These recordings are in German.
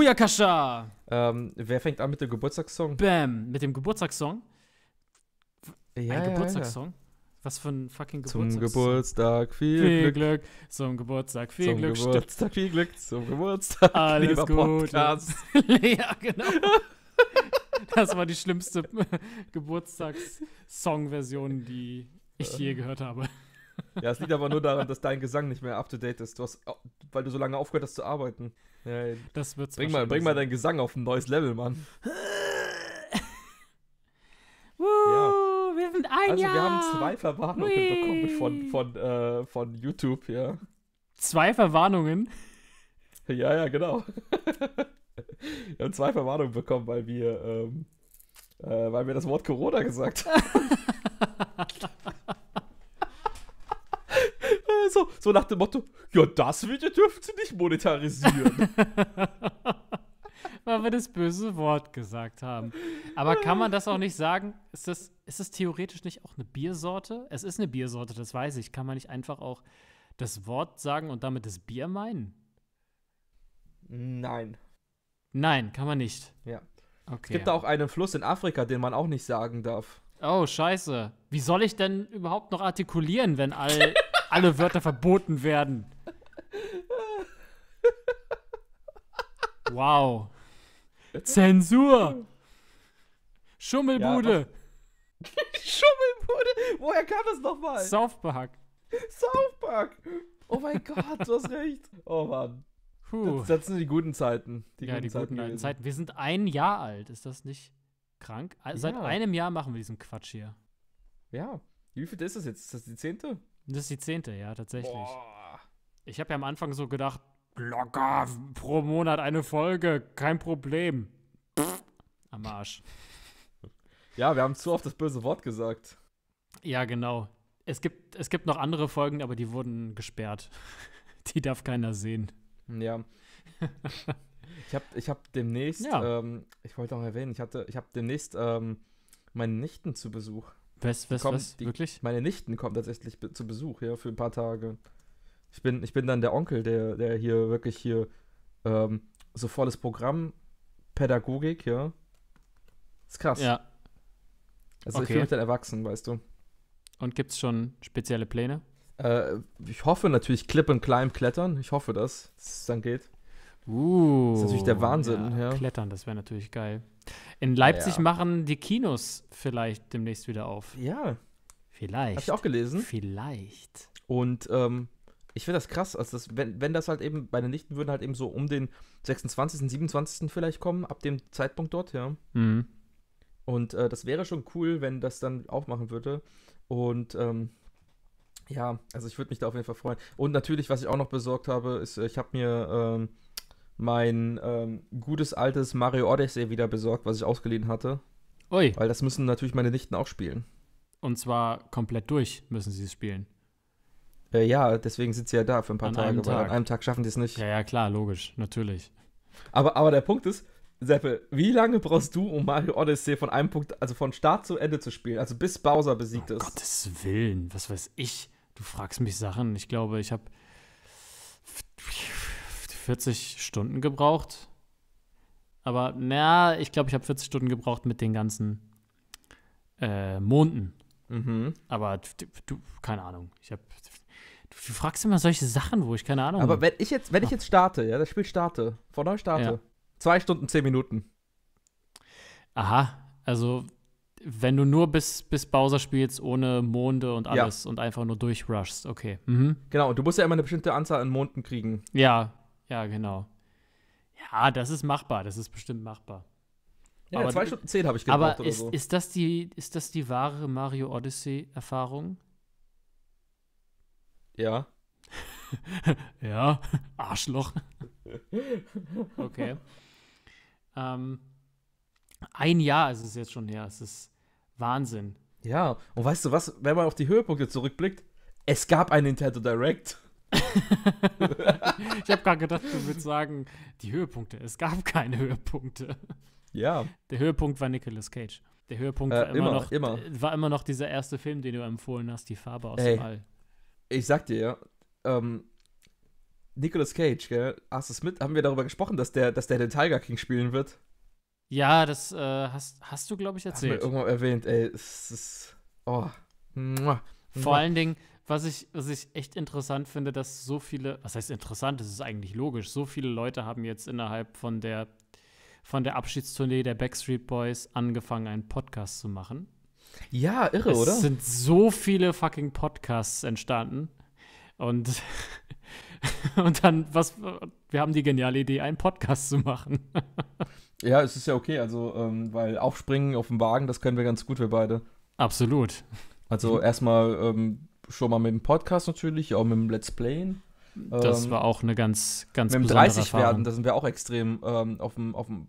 Booyakasha! Ähm, wer fängt an mit dem Geburtstagssong? Bam, mit dem Geburtstagssong. Ja, ein ja, Geburtstagssong? Ja. Was für ein fucking Geburtstag. Zum Geburtstag viel, viel Glück. Glück. Zum Geburtstag viel zum Glück. Zum Geburtstag viel Glück. Zum Geburtstag. Alles gut. ja, genau. Das war die schlimmste Geburtstags-Song-Version, die ich je ähm. gehört habe. Ja, es liegt aber nur daran, dass dein Gesang nicht mehr up to date ist, du hast, weil du so lange aufgehört hast zu arbeiten. Ja, das wird's bring mal, bring mal deinen Gesang auf ein neues Level, Mann. Woo, ja. wir sind ein also, Jahr. wir haben zwei Verwarnungen Wee. bekommen von, von, äh, von YouTube, ja. Zwei Verwarnungen? Ja, ja, genau. wir haben zwei Verwarnungen bekommen, weil wir, ähm, äh, weil wir das Wort Corona gesagt haben so, so nach dem Motto, ja, das Video dürfen sie nicht monetarisieren. Weil wir das böse Wort gesagt haben. Aber kann man das auch nicht sagen? Ist das, ist das theoretisch nicht auch eine Biersorte? Es ist eine Biersorte, das weiß ich. Kann man nicht einfach auch das Wort sagen und damit das Bier meinen? Nein. Nein, kann man nicht. Ja. Okay. Es gibt auch einen Fluss in Afrika, den man auch nicht sagen darf. Oh, scheiße. Wie soll ich denn überhaupt noch artikulieren, wenn all alle Wörter verboten werden. Wow. Zensur. Schummelbude. Ja, Schummelbude? Woher kam das nochmal? South Park. South Park. Oh mein Gott, du hast recht. Oh Mann. Puh. Das, sind die guten Zeiten. Die ja, guten die Zeiten guten Zeiten. Wir sind ein Jahr alt. Ist das nicht krank? Also seit ja. einem Jahr machen wir diesen Quatsch hier. Ja. Wie viel ist das jetzt? Ist das die zehnte? Das ist die zehnte, ja, tatsächlich. Boah. Ich habe ja am Anfang so gedacht, locker pro Monat eine Folge, kein Problem. am Arsch. Ja, wir haben zu oft das böse Wort gesagt. Ja, genau. Es gibt, es gibt noch andere Folgen, aber die wurden gesperrt. Die darf keiner sehen. Ja. ich habe ich hab demnächst, ja. ähm, ich wollte auch erwähnen, ich, ich habe demnächst ähm, meine Nichten zu Besuch. Was, was, kommen, was? Die, Wirklich? Meine Nichten kommen tatsächlich zu Besuch, ja, für ein paar Tage. Ich bin, ich bin dann der Onkel, der, der hier wirklich hier ähm, so volles Programm, Pädagogik, ja. Ist krass. Ja. Also okay. ich fühle mich dann erwachsen, weißt du. Und gibt es schon spezielle Pläne? Äh, ich hoffe natürlich Clip und Climb klettern. Ich hoffe, dass es dann geht. Uh, das ist natürlich der Wahnsinn. Ja, ja. Klettern, das wäre natürlich geil. In Leipzig ja. machen die Kinos vielleicht demnächst wieder auf. Ja. Vielleicht. Hab ich auch gelesen. Vielleicht. Und ähm, ich finde das krass, also das, wenn, wenn das halt eben, meine Nichten würden halt eben so um den 26., 27. vielleicht kommen, ab dem Zeitpunkt dort, ja. Mhm. Und äh, das wäre schon cool, wenn das dann auch machen würde. Und ähm, ja, also ich würde mich da auf jeden Fall freuen. Und natürlich, was ich auch noch besorgt habe, ist, äh, ich habe mir ähm, mein ähm, gutes altes Mario Odyssey wieder besorgt, was ich ausgeliehen hatte. Ui. Weil das müssen natürlich meine Nichten auch spielen. Und zwar komplett durch müssen sie es spielen. Äh, ja, deswegen sind sie ja da für ein paar an Tage, weil Tag. an einem Tag schaffen die es nicht. Ja, ja, klar, logisch, natürlich. Aber, aber der Punkt ist, Seppel, wie lange brauchst du, um Mario Odyssey von einem Punkt, also von Start zu Ende zu spielen, also bis Bowser besiegt oh, ist? Gottes Willen, was weiß ich. Du fragst mich Sachen. Ich glaube, ich habe 40 Stunden gebraucht. Aber na, ich glaube, ich habe 40 Stunden gebraucht mit den ganzen äh, Monden. Mhm. Aber du, du, keine Ahnung. Ich habe Du, fragst immer solche Sachen, wo ich keine Ahnung habe. Aber wenn ich jetzt, wenn ich jetzt starte, ja, das Spiel starte, von neu starte, ja. zwei Stunden, zehn Minuten. Aha, also wenn du nur bis, bis Bowser spielst, ohne Monde und alles ja. und einfach nur durchrushst, okay. Mhm. Genau, und du musst ja immer eine bestimmte Anzahl an Monden kriegen. Ja, ja, genau. Ja, das ist machbar, das ist bestimmt machbar. Ja, aber, zwei Stunden zehn habe ich gebraucht aber ist, so. ist, das die, ist das die wahre Mario Odyssey-Erfahrung? Ja. ja, Arschloch. okay. ähm, ein Jahr ist es jetzt schon her. Es ist Wahnsinn. Ja, und weißt du was, wenn man auf die Höhepunkte zurückblickt, es gab ein Nintendo Direct. ich habe gerade gedacht, du würdest sagen, die Höhepunkte. Es gab keine Höhepunkte. Ja. Der Höhepunkt war Nicolas Cage. Der Höhepunkt äh, war, immer, immer noch, immer. war immer noch dieser erste Film, den du empfohlen hast, Die Farbe aus Ey, dem All. Ich sag dir, ja, ähm, Nicolas Cage, gell, Arthur Smith, haben wir darüber gesprochen, dass der, dass der den Tiger King spielen wird? Ja, das äh, hast, hast du, glaube ich, erzählt. Haben wir irgendwann erwähnt, ey. Es ist, oh. Vor allen Dingen, was ich, was ich echt interessant finde, dass so viele, was heißt interessant, das ist eigentlich logisch, so viele Leute haben jetzt innerhalb von der, von der Abschiedstournee der Backstreet Boys angefangen, einen Podcast zu machen. Ja, irre, es oder? Es sind so viele fucking Podcasts entstanden. Und, und dann, was, wir haben die geniale Idee, einen Podcast zu machen. ja, es ist ja okay, also, ähm, weil aufspringen auf dem Wagen, das können wir ganz gut, wir beide. Absolut. Also erstmal ähm, schon mal mit dem Podcast natürlich, auch mit dem Let's Playen. Das ähm, war auch eine ganz, ganz mit besondere 30 Erfahrung. werden, da sind wir auch extrem ähm, auf, dem, auf dem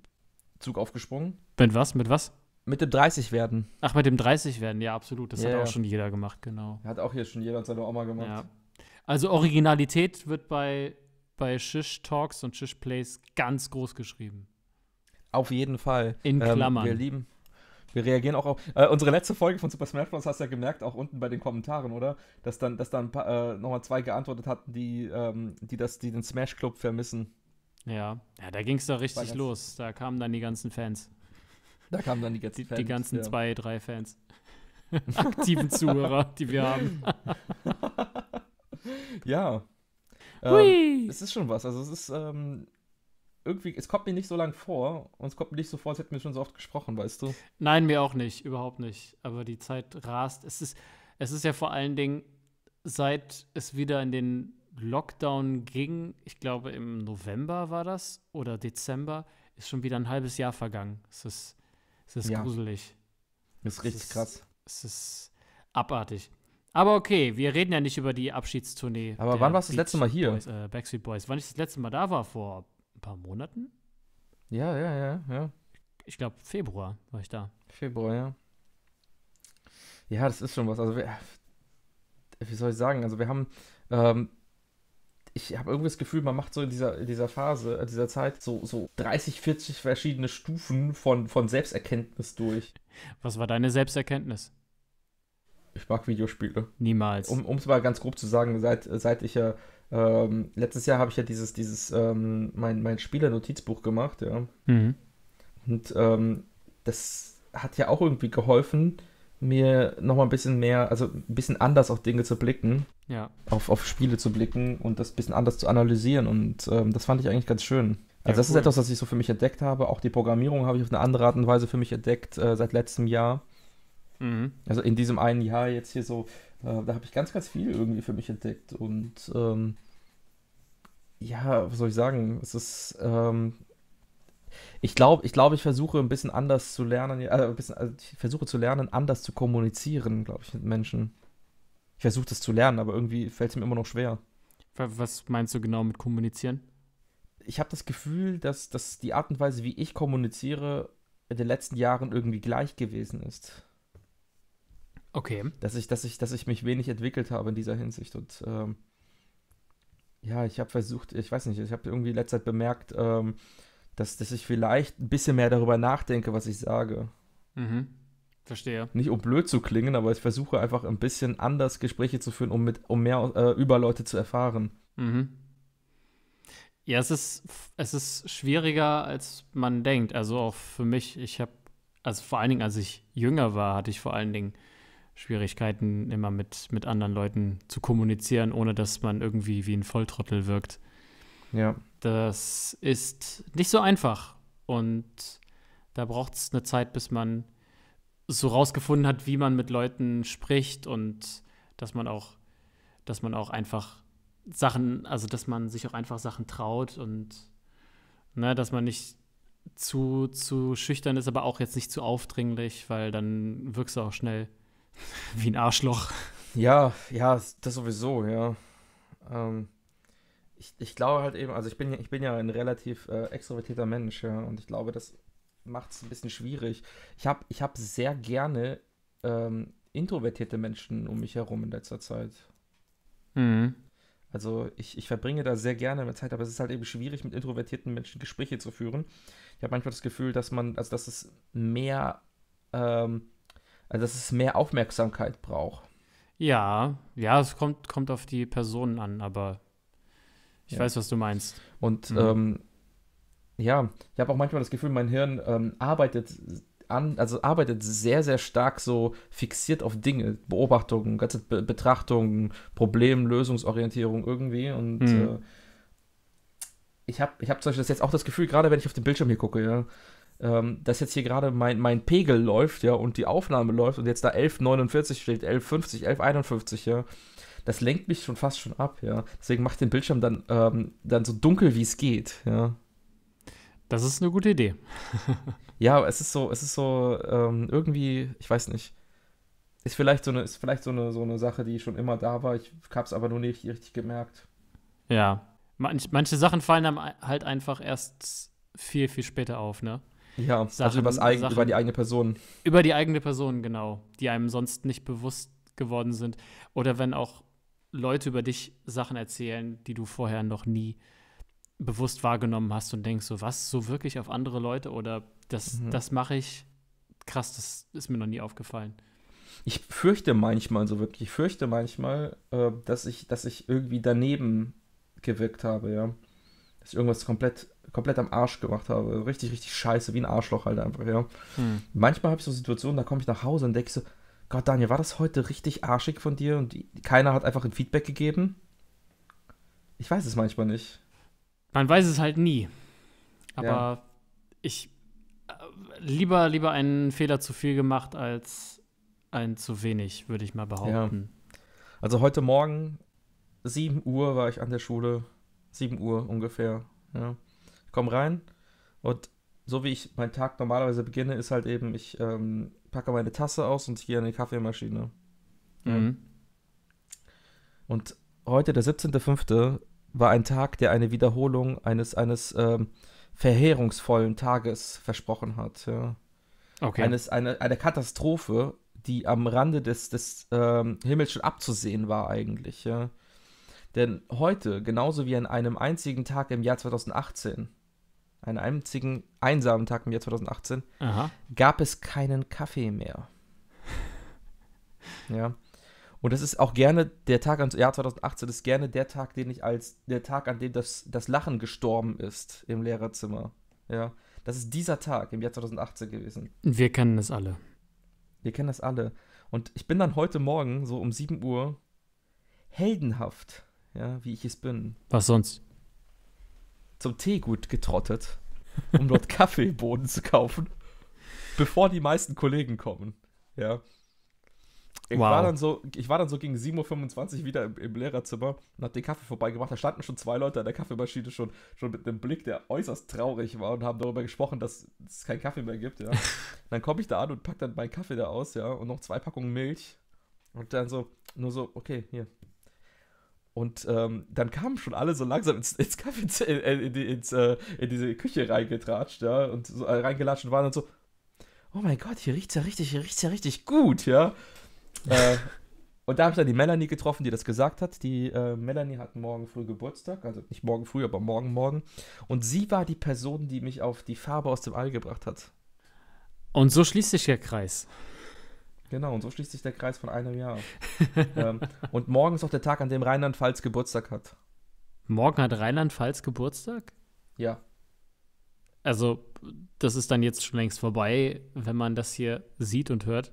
Zug aufgesprungen. Mit was? Mit was? Mit dem 30 werden. Ach, mit dem 30 werden, ja, absolut. Das yeah. hat auch schon jeder gemacht, genau. Hat auch hier schon jeder seine Oma gemacht. Ja. Also Originalität wird bei, bei Shish Talks und Shish Plays ganz groß geschrieben. Auf jeden Fall. In ähm, Klammern. Ähm, wir lieben, wir reagieren auch auf. Äh, unsere letzte Folge von Super Smash Bros. hast du ja gemerkt, auch unten bei den Kommentaren, oder? Dass dann, dass dann äh, nochmal zwei geantwortet hatten, die, ähm, die, das, die den Smash Club vermissen. Ja, ja da ging es doch richtig los. Da kamen dann die ganzen Fans. Da kamen dann die ganzen Fans. Die ganzen ja. zwei, drei Fans. Aktiven Zuhörer, die wir haben. ja. Ähm, es ist schon was. Also, es ist. Ähm, irgendwie, es kommt mir nicht so lang vor und es kommt mir nicht so vor, als hätten wir schon so oft gesprochen, weißt du? Nein, mir auch nicht, überhaupt nicht. Aber die Zeit rast. Es ist, es ist ja vor allen Dingen, seit es wieder in den Lockdown ging, ich glaube im November war das oder Dezember, ist schon wieder ein halbes Jahr vergangen. Es ist, es ist ja. gruselig. Das ist es richtig ist, krass. Es ist abartig. Aber okay, wir reden ja nicht über die Abschiedstournee. Aber wann warst du das letzte Mal hier? Boys, äh, Backstreet Boys. Wann ich das letzte Mal da war vor ein paar Monaten. Ja, ja, ja, ja. Ich glaube, Februar war ich da. Februar, ja. Ja, das ist schon was. Also, wir, äh, wie soll ich sagen? Also, wir haben. Ähm, ich habe irgendwie das Gefühl, man macht so in dieser, in dieser Phase, in äh, dieser Zeit so, so 30, 40 verschiedene Stufen von, von Selbsterkenntnis durch. Was war deine Selbsterkenntnis? Ich mag Videospiele. Niemals. Um es mal ganz grob zu sagen, seit, seit ich ja ähm, letztes Jahr habe ich ja dieses, dieses, ähm, mein, mein spieler gemacht, ja. Mhm. Und ähm, das hat ja auch irgendwie geholfen, mir nochmal ein bisschen mehr, also ein bisschen anders auf Dinge zu blicken. Ja. Auf, auf Spiele zu blicken und das ein bisschen anders zu analysieren. Und ähm, das fand ich eigentlich ganz schön. Also ja, das cool. ist etwas, was ich so für mich entdeckt habe. Auch die Programmierung habe ich auf eine andere Art und Weise für mich entdeckt äh, seit letztem Jahr. Mhm. Also in diesem einen Jahr jetzt hier so äh, da habe ich ganz, ganz viel irgendwie für mich entdeckt. Und ähm, ja, was soll ich sagen? Es ist. Ähm, ich glaube, ich, glaub, ich versuche ein bisschen anders zu lernen, äh, ein bisschen, also ich versuche zu lernen, anders zu kommunizieren, glaube ich, mit Menschen. Ich versuche das zu lernen, aber irgendwie fällt es mir immer noch schwer. Was meinst du genau mit kommunizieren? Ich habe das Gefühl, dass, dass die Art und Weise, wie ich kommuniziere, in den letzten Jahren irgendwie gleich gewesen ist. Okay. Dass ich, dass ich, dass ich mich wenig entwickelt habe in dieser Hinsicht. Und ähm, ja, ich habe versucht, ich weiß nicht, ich habe irgendwie in letzter Zeit bemerkt, ähm, dass, dass ich vielleicht ein bisschen mehr darüber nachdenke, was ich sage. Mhm. Verstehe. Nicht um blöd zu klingen, aber ich versuche einfach ein bisschen anders Gespräche zu führen, um, mit, um mehr äh, über Leute zu erfahren. Mhm. Ja, es ist, es ist schwieriger, als man denkt. Also auch für mich, ich habe, also vor allen Dingen, als ich jünger war, hatte ich vor allen Dingen Schwierigkeiten, immer mit, mit anderen Leuten zu kommunizieren, ohne dass man irgendwie wie ein Volltrottel wirkt. Ja. Das ist nicht so einfach. Und da braucht es eine Zeit, bis man so rausgefunden hat, wie man mit Leuten spricht und dass man auch, dass man auch einfach Sachen, also dass man sich auch einfach Sachen traut und ne, dass man nicht zu, zu schüchtern ist, aber auch jetzt nicht zu aufdringlich, weil dann wirkst du auch schnell wie ein Arschloch. Ja, ja, das sowieso, ja. Ähm, ich, ich glaube halt eben, also ich bin, ich bin ja ein relativ äh, extrovertierter Mensch, ja, und ich glaube, das macht es ein bisschen schwierig. Ich habe ich hab sehr gerne ähm, introvertierte Menschen um mich herum in letzter Zeit. Mhm. Also ich, ich verbringe da sehr gerne meine Zeit, aber es ist halt eben schwierig, mit introvertierten Menschen Gespräche zu führen. Ich habe manchmal das Gefühl, dass man, also dass es mehr ähm, also dass es mehr Aufmerksamkeit braucht. Ja, ja, es kommt, kommt auf die Personen an, aber ich ja. weiß, was du meinst. Und mhm. ähm, ja, ich habe auch manchmal das Gefühl, mein Hirn ähm, arbeitet an, also arbeitet sehr, sehr stark so fixiert auf Dinge, Beobachtungen, ganze Be Betrachtungen, Problem, Lösungsorientierung irgendwie und mhm. äh, ich habe ich hab zum Beispiel jetzt auch das Gefühl, gerade wenn ich auf den Bildschirm hier gucke, ja, ähm, dass jetzt hier gerade mein, mein Pegel läuft, ja, und die Aufnahme läuft und jetzt da 11.49 steht, 11.50, 11.51, ja. Das lenkt mich schon fast schon ab, ja. Deswegen macht den Bildschirm dann, ähm, dann so dunkel, wie es geht, ja. Das ist eine gute Idee. ja, es ist so, es ist so ähm, irgendwie, ich weiß nicht, ist vielleicht so eine, ist vielleicht so eine, so eine Sache, die schon immer da war. Ich habe es aber nur nicht richtig gemerkt. Ja, Manch, manche Sachen fallen einem halt einfach erst viel, viel später auf, ne? Ja, Sachen, also übers eigen, Sachen, über die eigene Person. Über die eigene Person, genau, die einem sonst nicht bewusst geworden sind. Oder wenn auch Leute über dich Sachen erzählen, die du vorher noch nie bewusst wahrgenommen hast und denkst so, was, so wirklich auf andere Leute oder das, mhm. das mache ich, krass, das ist mir noch nie aufgefallen. Ich fürchte manchmal, so wirklich, ich fürchte manchmal, äh, dass, ich, dass ich irgendwie daneben gewirkt habe, ja. Dass ich irgendwas komplett komplett am Arsch gemacht habe. Richtig, richtig scheiße, wie ein Arschloch halt einfach, ja. Hm. Manchmal habe ich so Situationen, da komme ich nach Hause und denke so, Gott, Daniel, war das heute richtig arschig von dir und keiner hat einfach ein Feedback gegeben? Ich weiß es manchmal nicht. Man weiß es halt nie. Aber ja. ich äh, lieber, lieber einen Fehler zu viel gemacht als ein zu wenig, würde ich mal behaupten. Ja. Also heute Morgen, 7 Uhr war ich an der Schule. 7 Uhr ungefähr. Ja komm rein und so wie ich meinen Tag normalerweise beginne, ist halt eben, ich ähm, packe meine Tasse aus und ich gehe an die Kaffeemaschine. Mhm. Und heute, der 17.05., war ein Tag, der eine Wiederholung eines, eines ähm, verheerungsvollen Tages versprochen hat. Ja. Okay. Eines, eine, eine Katastrophe, die am Rande des, des ähm, Himmels schon abzusehen war eigentlich. Ja. Denn heute, genauso wie an einem einzigen Tag im Jahr 2018, einen einzigen einsamen Tag im Jahr 2018, Aha. gab es keinen Kaffee mehr. ja. Und das ist auch gerne der Tag, ans Jahr 2018 ist gerne der Tag, den ich als der Tag, an dem das, das Lachen gestorben ist im Lehrerzimmer. Ja. Das ist dieser Tag im Jahr 2018 gewesen. Wir kennen es alle. Wir kennen das alle. Und ich bin dann heute Morgen, so um 7 Uhr, heldenhaft, ja, wie ich es bin. Was sonst? zum Teegut getrottet, um dort Kaffeebohnen zu kaufen, bevor die meisten Kollegen kommen. Ja. Ich, wow. war dann so, ich war dann so gegen 7.25 Uhr wieder im, im Lehrerzimmer und hab den Kaffee vorbeigebracht. Da standen schon zwei Leute an der Kaffeemaschine schon, schon mit einem Blick, der äußerst traurig war und haben darüber gesprochen, dass es keinen Kaffee mehr gibt, ja. dann komme ich da an und pack dann meinen Kaffee da aus, ja, und noch zwei Packungen Milch. Und dann so, nur so, okay, hier, und ähm, dann kamen schon alle so langsam ins, ins Kaffee, äh, in, in, in, äh, in, diese Küche reingetratscht, ja, und so, äh, reingelatscht und waren und so, oh mein Gott, hier riecht's ja richtig, hier riecht's ja richtig gut, ja. äh, und da habe ich dann die Melanie getroffen, die das gesagt hat. Die äh, Melanie hat morgen früh Geburtstag, also nicht morgen früh, aber morgen morgen. Und sie war die Person, die mich auf die Farbe aus dem All gebracht hat. Und so schließt sich der Kreis. Genau, und so schließt sich der Kreis von einem Jahr. ähm, und morgen ist auch der Tag, an dem Rheinland-Pfalz Geburtstag hat. Morgen hat Rheinland-Pfalz Geburtstag? Ja. Also, das ist dann jetzt schon längst vorbei, wenn man das hier sieht und hört.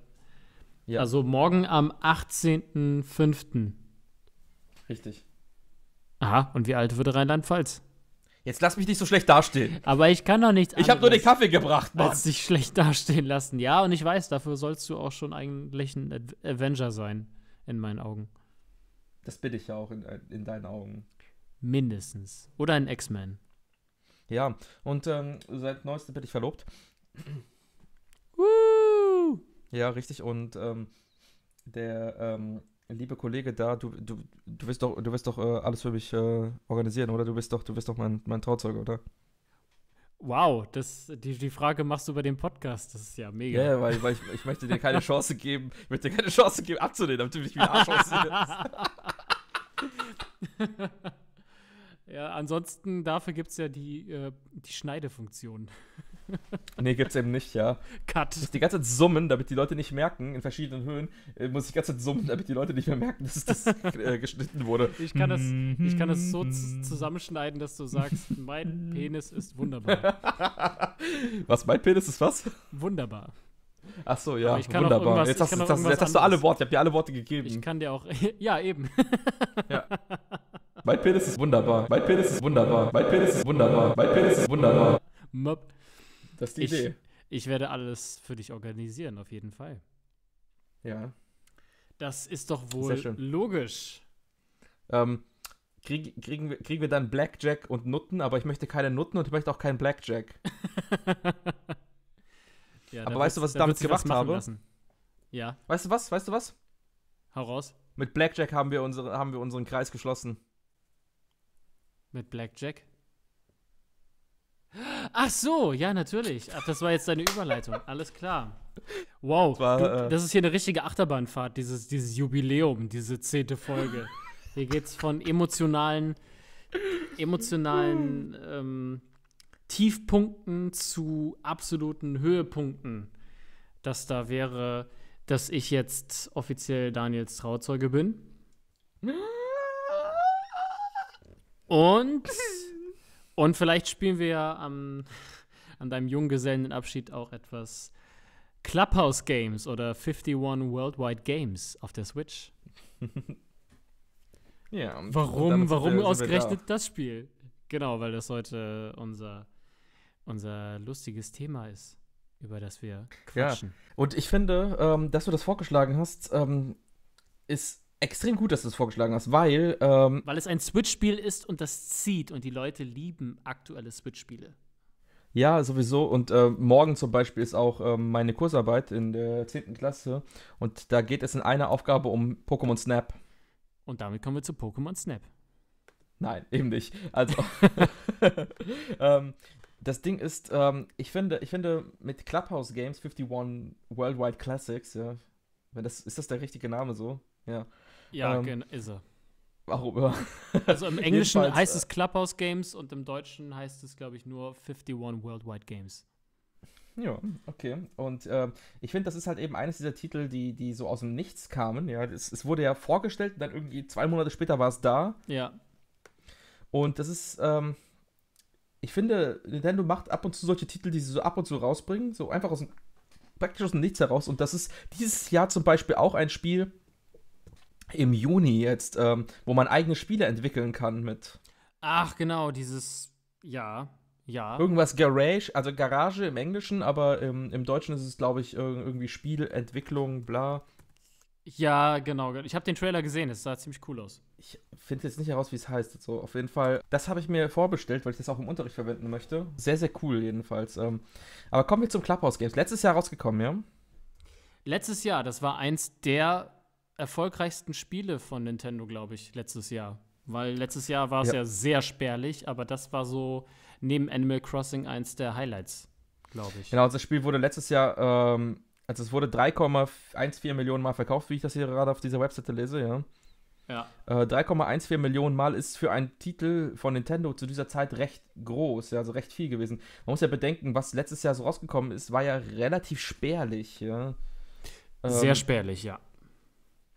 Ja. Also morgen am 18.05. Richtig. Aha, und wie alt wird Rheinland-Pfalz? Jetzt lass mich nicht so schlecht dastehen. Aber ich kann doch nichts Ich habe nur den Kaffee gebracht, Mann. Als dich schlecht dastehen lassen. Ja, und ich weiß, dafür sollst du auch schon eigentlich ein Avenger sein, in meinen Augen. Das bin ich ja auch in, in deinen Augen. Mindestens. Oder ein X-Men. Ja, und ähm, seit neuestem bin ich verlobt. Woo! Ja, richtig. Und ähm, der ähm, liebe Kollege da, du, du, du wirst doch, du wirst doch äh, alles für mich äh, organisieren, oder? Du bist doch, du bist doch mein, mein Trauzeuge, oder? Wow, das, die, die Frage machst du bei dem Podcast, das ist ja mega. Ja, yeah, weil, weil ich, ich, möchte dir keine Chance geben, ich möchte dir keine Chance geben, abzunehmen, damit du mich wieder Arsch Ja, ansonsten, dafür gibt es ja die, äh, die Schneidefunktion. nee, gibt's eben nicht, ja. Cut. Ich muss die ganze Zeit summen, damit die Leute nicht merken, in verschiedenen Höhen, äh, muss ich die ganze Zeit summen, damit die Leute nicht mehr merken, dass das äh, geschnitten wurde. Ich kann das, ich kann das so mhm. zusammenschneiden, dass du sagst, mein Penis ist wunderbar. was, mein Penis ist was? Wunderbar. Ach so, ja, wunderbar. Jetzt hast, jetzt, hast, jetzt hast, du alle Worte, ich hab dir alle Worte gegeben. Ich kann dir auch, ja, eben. ja. Mein Penis ist wunderbar. Mein Penis ist wunderbar. Mein Penis ist wunderbar. Mein Penis ist wunderbar. Mop. Das ist die ich, Idee. Ich werde alles für dich organisieren, auf jeden Fall. Ja. Das ist doch wohl logisch. Ähm, krieg, kriegen, wir, kriegen wir dann Blackjack und Nutten, aber ich möchte keine Nutten und ich möchte auch keinen Blackjack. ja, aber weißt du, was ich damit gemacht habe? Lassen. Ja. Weißt du was? Weißt du was? Hau raus. Mit Blackjack haben wir, unsere, haben wir unseren Kreis geschlossen. Mit Blackjack? Ach so, ja, natürlich. Ach, das war jetzt deine Überleitung. Alles klar. Wow, das, war, du, äh, das ist hier eine richtige Achterbahnfahrt, dieses, dieses Jubiläum, diese zehnte Folge. Hier geht es von emotionalen, emotionalen ähm, Tiefpunkten zu absoluten Höhepunkten. Dass da wäre, dass ich jetzt offiziell Daniels Trauzeuge bin. Und Und vielleicht spielen wir ja am, an deinem Junggesellenabschied auch etwas Clubhouse Games oder 51 Worldwide Games auf der Switch. ja. Warum, warum ausgerechnet das Spiel? Genau, weil das heute unser, unser lustiges Thema ist, über das wir quatschen. Ja. Und ich finde, ähm, dass du das vorgeschlagen hast, ähm, ist extrem gut, dass du es das vorgeschlagen hast, weil. Ähm, weil es ein Switch-Spiel ist und das zieht und die Leute lieben aktuelle Switch-Spiele. Ja, sowieso. Und äh, morgen zum Beispiel ist auch ähm, meine Kursarbeit in der 10. Klasse. Und da geht es in einer Aufgabe um Pokémon Snap. Und damit kommen wir zu Pokémon Snap. Nein, eben nicht. Also, ähm, das Ding ist, ähm, ich, finde, ich finde mit Clubhouse Games 51 Worldwide Classics, ja, wenn das, ist das der richtige Name so? Ja. Ja, ähm, genau, ist er. Warum? Also im Englischen heißt es äh, Clubhouse Games und im Deutschen heißt es, glaube ich, nur 51 Worldwide Games. Ja, okay. Und äh, ich finde, das ist halt eben eines dieser Titel, die, die so aus dem Nichts kamen. Ja, es, es wurde ja vorgestellt und dann irgendwie zwei Monate später war es da. Ja. Und das ist, ähm, ich finde, Nintendo macht ab und zu solche Titel, die sie so ab und zu rausbringen, so einfach aus dem, praktisch aus dem Nichts heraus. Und das ist dieses Jahr zum Beispiel auch ein Spiel, im Juni jetzt, ähm, wo man eigene Spiele entwickeln kann mit. Ach, genau, dieses, ja, ja. Irgendwas Garage, also Garage im Englischen, aber im, im Deutschen ist es, glaube ich, irgendwie Spielentwicklung, bla. Ja, genau. Ich habe den Trailer gesehen, es sah ziemlich cool aus. Ich finde jetzt nicht heraus, wie es heißt. So, auf jeden Fall, das habe ich mir vorbestellt, weil ich das auch im Unterricht verwenden möchte. Sehr, sehr cool jedenfalls. Ähm. aber kommen wir zum Clubhouse Games. Letztes Jahr rausgekommen, ja? Letztes Jahr, das war eins der erfolgreichsten Spiele von Nintendo, glaube ich, letztes Jahr. Weil letztes Jahr war es ja. ja. sehr spärlich, aber das war so neben Animal Crossing eins der Highlights, glaube ich. Genau, das Spiel wurde letztes Jahr, ähm, also es wurde 3,14 Millionen Mal verkauft, wie ich das hier gerade auf dieser Webseite lese, ja. Ja. Äh, 3,14 Millionen Mal ist für einen Titel von Nintendo zu dieser Zeit recht groß, ja, also recht viel gewesen. Man muss ja bedenken, was letztes Jahr so rausgekommen ist, war ja relativ spärlich, ja. Ähm, Sehr spärlich, ja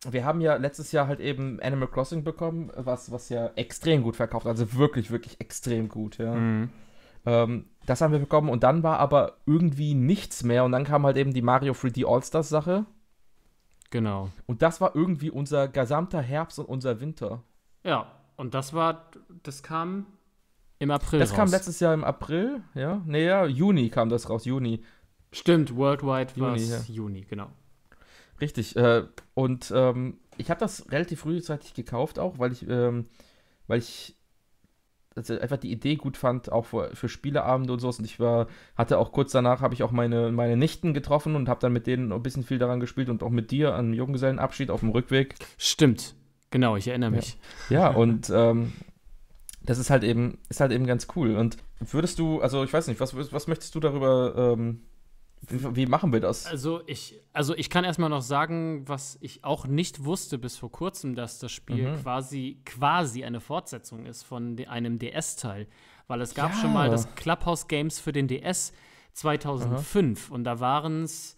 wir haben ja letztes Jahr halt eben Animal Crossing bekommen, was, was ja extrem gut verkauft, also wirklich, wirklich extrem gut, ja. Mhm. Ähm, das haben wir bekommen und dann war aber irgendwie nichts mehr und dann kam halt eben die Mario 3D All-Stars Sache. Genau. Und das war irgendwie unser gesamter Herbst und unser Winter. Ja, und das war, das kam im April Das raus. kam letztes Jahr im April, ja? Naja, nee, Juni kam das raus, Juni. Stimmt, worldwide war es Juni, ja. Juni, genau. Richtig. Äh, und ähm, ich habe das relativ frühzeitig gekauft auch, weil ich, ähm, weil ich also einfach die Idee gut fand, auch für, für Spieleabende und so. Und ich war, hatte auch kurz danach, habe ich auch meine, meine Nichten getroffen und habe dann mit denen ein bisschen viel daran gespielt und auch mit dir an Junggesellenabschied auf dem Rückweg. Stimmt, genau, ich erinnere mich. Ja, ja und ähm, das ist halt eben, ist halt eben ganz cool. Und würdest du, also ich weiß nicht, was, was möchtest du darüber ähm, wie, machen wir das? Also ich, also ich kann erstmal noch sagen, was ich auch nicht wusste bis vor kurzem, dass das Spiel mhm. quasi, quasi eine Fortsetzung ist von einem DS-Teil. Weil es gab ja. schon mal das Clubhouse Games für den DS 2005 mhm. und da waren es,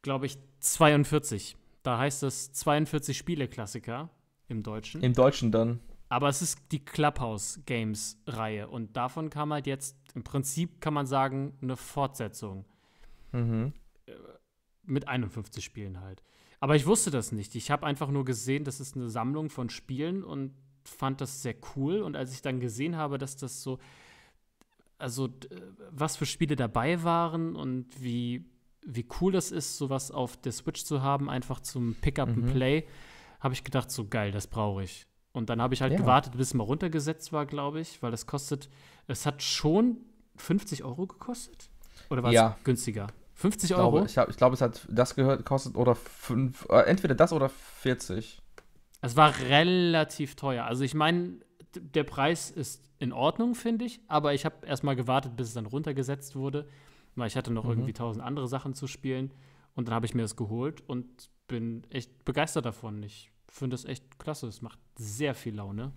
glaube ich, 42. Da heißt es 42 Spiele-Klassiker im Deutschen. Im Deutschen dann. Aber es ist die Clubhouse Games Reihe und davon kam halt jetzt im Prinzip kann man sagen eine Fortsetzung. Mhm. Äh, mit 51 Spielen halt. Aber ich wusste das nicht. Ich habe einfach nur gesehen, das ist eine Sammlung von Spielen und fand das sehr cool. Und als ich dann gesehen habe, dass das so, also äh, was für Spiele dabei waren und wie, wie cool das ist, sowas auf der Switch zu haben, einfach zum Pickup mhm. and Play, habe ich gedacht, so geil, das brauche ich. Und dann habe ich halt ja. gewartet, bis es mal runtergesetzt war, glaube ich, weil das kostet, es hat schon 50 Euro gekostet? Oder war ja. es günstiger? 50 Euro? Glaube, ich, hab, ich glaube, es hat das gehört, kostet oder fünf, äh, entweder das oder 40. Es war relativ teuer. Also ich meine, der Preis ist in Ordnung, finde ich, aber ich habe erstmal gewartet, bis es dann runtergesetzt wurde, weil ich hatte noch mhm. irgendwie tausend andere Sachen zu spielen und dann habe ich mir das geholt und bin echt begeistert davon. Ich finde das echt klasse, es macht sehr viel Laune.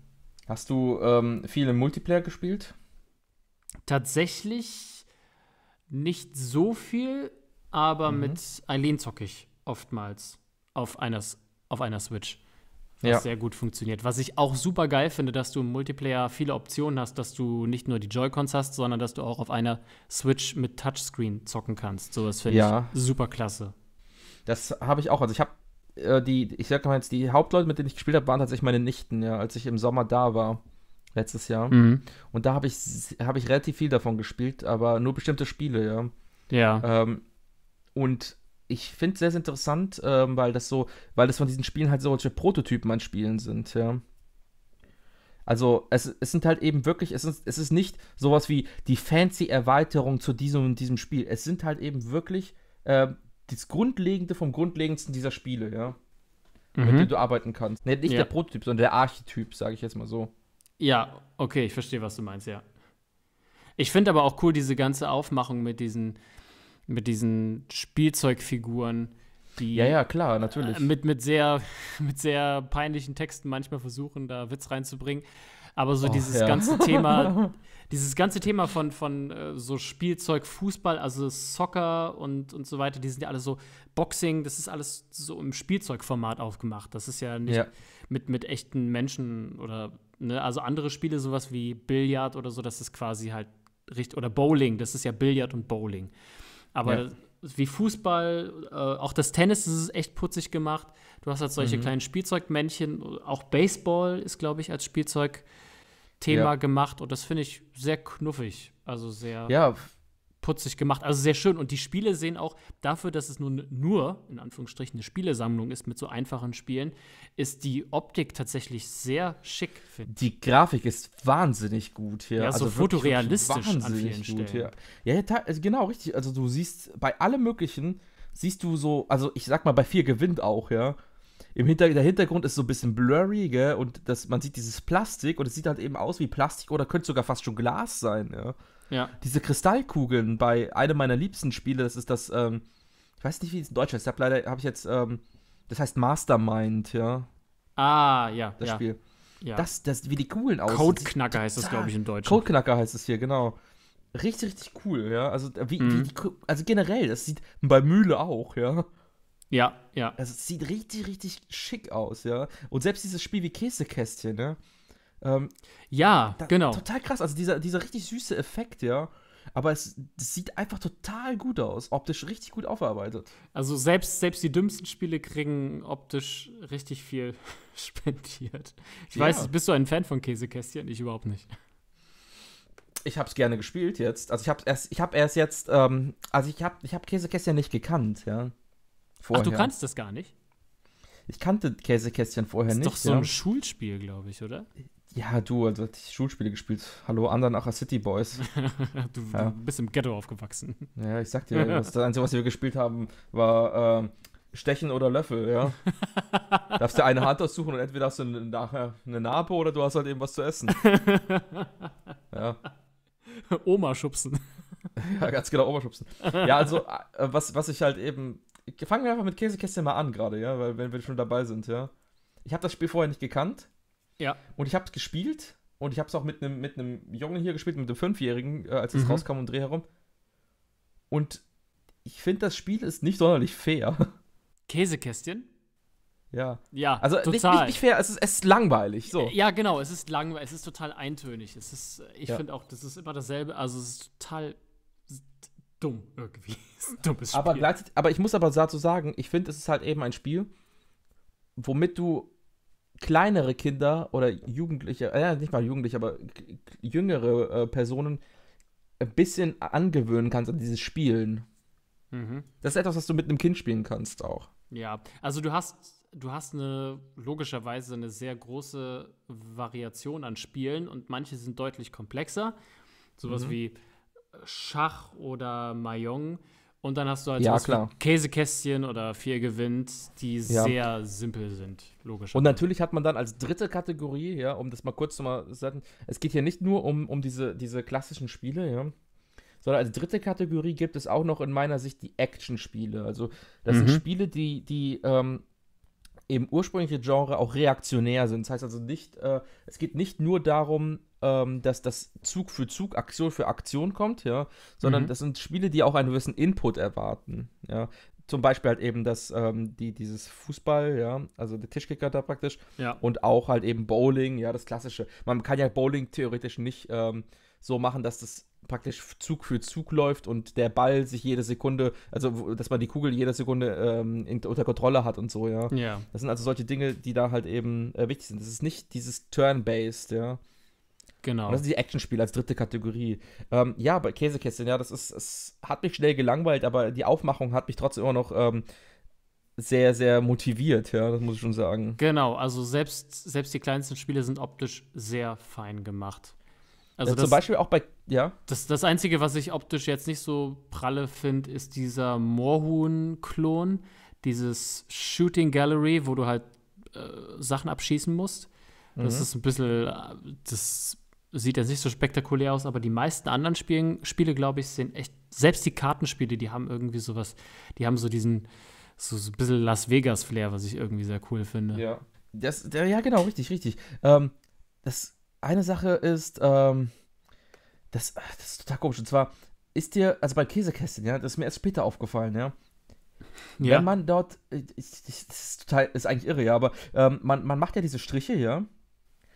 Hast du ähm, viel im Multiplayer gespielt? Tatsächlich nicht so viel, aber mhm. mit Eileen zocke ich oftmals auf einer, auf einer Switch. Was ja. sehr gut funktioniert. Was ich auch super geil finde, dass du im Multiplayer viele Optionen hast, dass du nicht nur die Joy-Cons hast, sondern dass du auch auf einer Switch mit Touchscreen zocken kannst. So was finde ja. ich super klasse. Das habe ich auch. Also ich habe äh, die, ich sag mal jetzt, die Hauptleute, mit denen ich gespielt habe, waren tatsächlich meine Nichten, ja, als ich im Sommer da war letztes Jahr. Mhm. Und da habe ich, hab ich relativ viel davon gespielt, aber nur bestimmte Spiele, ja. Ja. Ähm, und ich finde es sehr, sehr interessant, ähm, weil das so, weil das von diesen Spielen halt solche Prototypen an Spielen sind, ja. Also es, es sind halt eben wirklich, es ist, es ist nicht sowas wie die fancy Erweiterung zu diesem und diesem Spiel. Es sind halt eben wirklich äh, das Grundlegende vom Grundlegendsten dieser Spiele, ja. Mhm. Mit dem du arbeiten kannst. Nee, nicht ja. der Prototyp, sondern der Archetyp, sage ich jetzt mal so. Ja, okay, ich verstehe, was du meinst, ja. Ich finde aber auch cool diese ganze Aufmachung mit diesen, mit diesen Spielzeugfiguren, die. Ja, ja, klar, natürlich. Äh, mit, mit, sehr, mit sehr peinlichen Texten manchmal versuchen, da Witz reinzubringen. Aber so oh, dieses ja. ganze Thema, dieses ganze Thema von, von äh, so Spielzeug, Fußball, also Soccer und, und so weiter, die sind ja alle so Boxing, das ist alles so im Spielzeugformat aufgemacht. Das ist ja nicht ja. Mit, mit echten Menschen oder Ne? Also andere Spiele, sowas wie Billard oder so, das ist quasi halt richtig, oder Bowling, das ist ja Billard und Bowling. Aber ja. wie Fußball, äh, auch das Tennis das ist echt putzig gemacht. Du hast halt solche mhm. kleinen Spielzeugmännchen, auch Baseball ist, glaube ich, als Spielzeugthema ja. gemacht und das finde ich sehr knuffig. Also sehr. Ja, putzig gemacht. Also sehr schön. Und die Spiele sehen auch dafür, dass es nun nur, in Anführungsstrichen, eine Spielesammlung ist mit so einfachen Spielen, ist die Optik tatsächlich sehr schick. Die Grafik ist wahnsinnig gut hier. Ja, so also fotorealistisch an vielen gut, Stellen. Ja, ja also genau, richtig. Also du siehst bei allem Möglichen, siehst du so, also ich sag mal, bei vier gewinnt auch, ja. Im Hinter der Hintergrund ist so ein bisschen blurry, gell? Und das, man sieht dieses Plastik und es sieht halt eben aus wie Plastik oder könnte sogar fast schon Glas sein, ja. Ja. Diese Kristallkugeln bei einem meiner liebsten Spiele, das ist das, ähm, ich weiß nicht, wie es in Deutsch heißt, ich leider, habe ich jetzt, ähm, das heißt Mastermind, ja. Ah, ja. Das ja. Spiel. Ja. Das, das, wie die Kugeln aussehen. Codeknacker heißt das, glaube ich, in Deutsch. Codeknacker heißt es hier, genau. Richtig, richtig cool, ja. Also, äh, wie, mhm. wie die, also generell, das sieht bei Mühle auch, ja. Ja, ja. Also, es sieht richtig, richtig schick aus, ja. Und selbst dieses Spiel wie Käsekästchen, ne? Ja? Ähm, ja, da, genau. Total krass. Also dieser, dieser richtig süße Effekt, ja. Aber es, sieht einfach total gut aus. Optisch richtig gut aufarbeitet. Also selbst, selbst die dümmsten Spiele kriegen optisch richtig viel spendiert. Ich ja. weiß, bist du ein Fan von Käsekästchen? Ich überhaupt nicht. Ich hab's gerne gespielt jetzt. Also ich hab's erst, ich hab erst jetzt, ähm, also ich hab, ich hab Käsekästchen nicht gekannt, ja. Vorher. Ach, du kannst das gar nicht? Ich kannte Käsekästchen vorher ist nicht. Ist doch so ja. ein Schulspiel, glaube ich, oder? Ja, du, also hatte ich Schulspiele gespielt. Hallo, Andernacher City Boys. du, ja. du, bist im Ghetto aufgewachsen. Ja, ich sag dir, das Einzige, was wir gespielt haben, war äh, Stechen oder Löffel, ja. darfst dir eine Hand aussuchen und entweder hast du nachher eine Narbe oder du hast halt eben was zu essen. ja. Oma schubsen. ja, ganz genau, Oma schubsen. Ja, also, äh, was, was ich halt eben. Fangen wir einfach mit Käsekästchen mal an, gerade, ja, weil wenn wir schon dabei sind, ja. Ich habe das Spiel vorher nicht gekannt ja. Und ich habe es gespielt und ich habe es auch mit einem mit Jungen hier gespielt, mit einem Fünfjährigen, äh, als es mhm. rauskam und Dreh herum. Und ich finde, das Spiel ist nicht sonderlich fair. Käsekästchen? Ja. Ja, also total. Nicht, nicht, nicht fair, es ist, es ist langweilig. So. Äh, ja, genau, es ist langweilig, es ist total eintönig. Es ist, äh, ich ja. finde auch, das ist immer dasselbe, also es ist total dumm irgendwie. dummes Spiel. Aber, aber ich muss aber dazu sagen, ich finde, es ist halt eben ein Spiel, womit du kleinere Kinder oder Jugendliche, äh, nicht mal Jugendliche, aber jüngere äh, Personen ein bisschen angewöhnen kannst an dieses Spielen. Mhm. Das ist etwas, was du mit einem Kind spielen kannst auch. Ja, also du hast, du hast eine logischerweise eine sehr große Variation an Spielen und manche sind deutlich komplexer. Sowas mhm. wie Schach oder Mahjong und dann hast du halt ja, Käsekästchen oder vier gewinnt, die ja. sehr simpel sind, logisch. Und natürlich hat man dann als dritte Kategorie, ja, um das mal kurz zu mal sagen, es geht hier nicht nur um, um diese, diese klassischen Spiele, ja, sondern als dritte Kategorie gibt es auch noch in meiner Sicht die Action-Spiele. Also das mhm. sind Spiele, die, die ähm, im ursprünglichen Genre auch reaktionär sind. Das heißt also nicht, äh, es geht nicht nur darum, ähm, dass das Zug für Zug, Aktion für Aktion kommt, ja, sondern mhm. das sind Spiele, die auch einen gewissen Input erwarten, ja. Zum Beispiel halt eben das, ähm, die, dieses Fußball, ja, also der Tischkicker da praktisch. Ja. Und auch halt eben Bowling, ja, das klassische. Man kann ja Bowling theoretisch nicht ähm, so machen, dass das praktisch Zug für Zug läuft und der Ball sich jede Sekunde, also dass man die Kugel jede Sekunde ähm, in, unter Kontrolle hat und so, ja. ja. Das sind also solche Dinge, die da halt eben äh, wichtig sind. Das ist nicht dieses Turn-Based, ja. Genau. Und das sind die Actionspiele als dritte Kategorie. Ähm, ja, bei Käsekästchen, ja, das ist, es hat mich schnell gelangweilt, aber die Aufmachung hat mich trotzdem immer noch ähm, sehr, sehr motiviert, ja, das muss ich schon sagen. Genau, also selbst, selbst die kleinsten Spiele sind optisch sehr fein gemacht. Also das, zum Beispiel auch bei, ja? Das, das Einzige, was ich optisch jetzt nicht so pralle finde, ist dieser Moorhuhn-Klon, dieses Shooting Gallery, wo du halt äh, Sachen abschießen musst. Das mhm. ist ein bisschen, äh, das sieht ja nicht so spektakulär aus, aber die meisten anderen Spielen, Spiele, glaube ich, sind echt, selbst die Kartenspiele, die haben irgendwie sowas, die haben so diesen, so, ein bisschen Las Vegas-Flair, was ich irgendwie sehr cool finde. Ja, das, ja genau, richtig, richtig. Ähm, das eine Sache ist, ähm, das, ah, das ist total komisch, und zwar ist dir, also bei Käsekästchen, ja, das ist mir erst später aufgefallen, ja. Ja. Wenn man dort, ich, ich, das ist total, ist eigentlich irre, ja, aber ähm, man, man macht ja diese Striche, ja,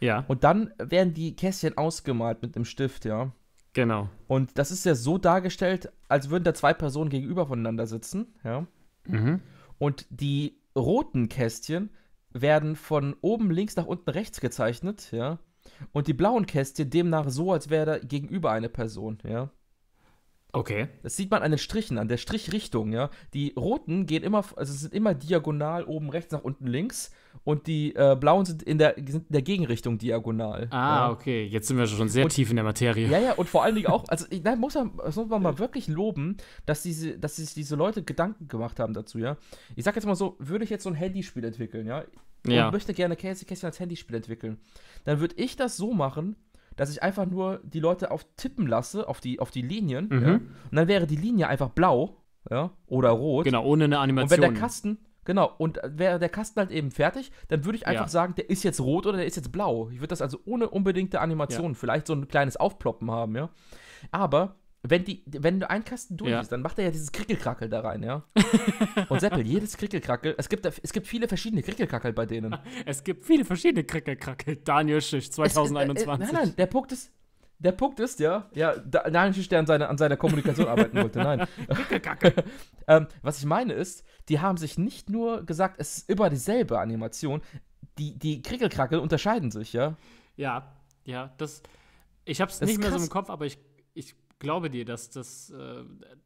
ja. Und dann werden die Kästchen ausgemalt mit einem Stift, ja. Genau. Und das ist ja so dargestellt, als würden da zwei Personen gegenüber voneinander sitzen, ja. Mhm. Und die roten Kästchen werden von oben links nach unten rechts gezeichnet, ja. Und die blauen Kästchen demnach so, als wäre da gegenüber eine Person, ja. Okay. Das sieht man an den Strichen, an der Strichrichtung, ja. Die roten gehen immer, also sind immer diagonal oben rechts nach unten links und die äh, blauen sind in, der, sind in der Gegenrichtung diagonal. Ah, ja. okay. Jetzt sind wir schon sehr und, tief in der Materie. Ja, ja, und vor allen Dingen auch, also ich, nein, muss, man, muss man mal wirklich loben, dass, diese, dass sich diese Leute Gedanken gemacht haben dazu, ja. Ich sag jetzt mal so, würde ich jetzt so ein Handyspiel entwickeln, ja. ja. möchte gerne Casey Casey als Handyspiel entwickeln, dann würde ich das so machen, dass ich einfach nur die Leute auf tippen lasse, auf die, auf die Linien. Mhm. Ja? Und dann wäre die Linie einfach blau ja? oder rot. Genau, ohne eine Animation. Und wenn der Kasten, genau, und wäre der Kasten halt eben fertig, dann würde ich einfach ja. sagen, der ist jetzt rot oder der ist jetzt blau. Ich würde das also ohne unbedingte Animation, vielleicht so ein kleines Aufploppen haben, ja. Aber wenn, die, wenn du einen Kasten durch ja. bist, dann macht er ja dieses Krickelkrackel da rein, ja. Und Seppel, jedes Krickelkrackel, es gibt, es gibt viele verschiedene Krickelkrackel bei denen. Es gibt viele verschiedene Krickelkrackel. Daniel Schisch, 2021. Es, äh, äh, nein, nein, der Punkt ist, der Punkt ist, ja, ja, Daniel Schisch, der an seiner, an seiner Kommunikation arbeiten wollte, nein. ähm, was ich meine ist, die haben sich nicht nur gesagt, es ist immer dieselbe Animation, die, die Krickelkrackel unterscheiden sich, ja. Ja, ja, das, ich hab's das nicht mehr krass. so im Kopf, aber ich, ich glaube dir, dass, dass, äh,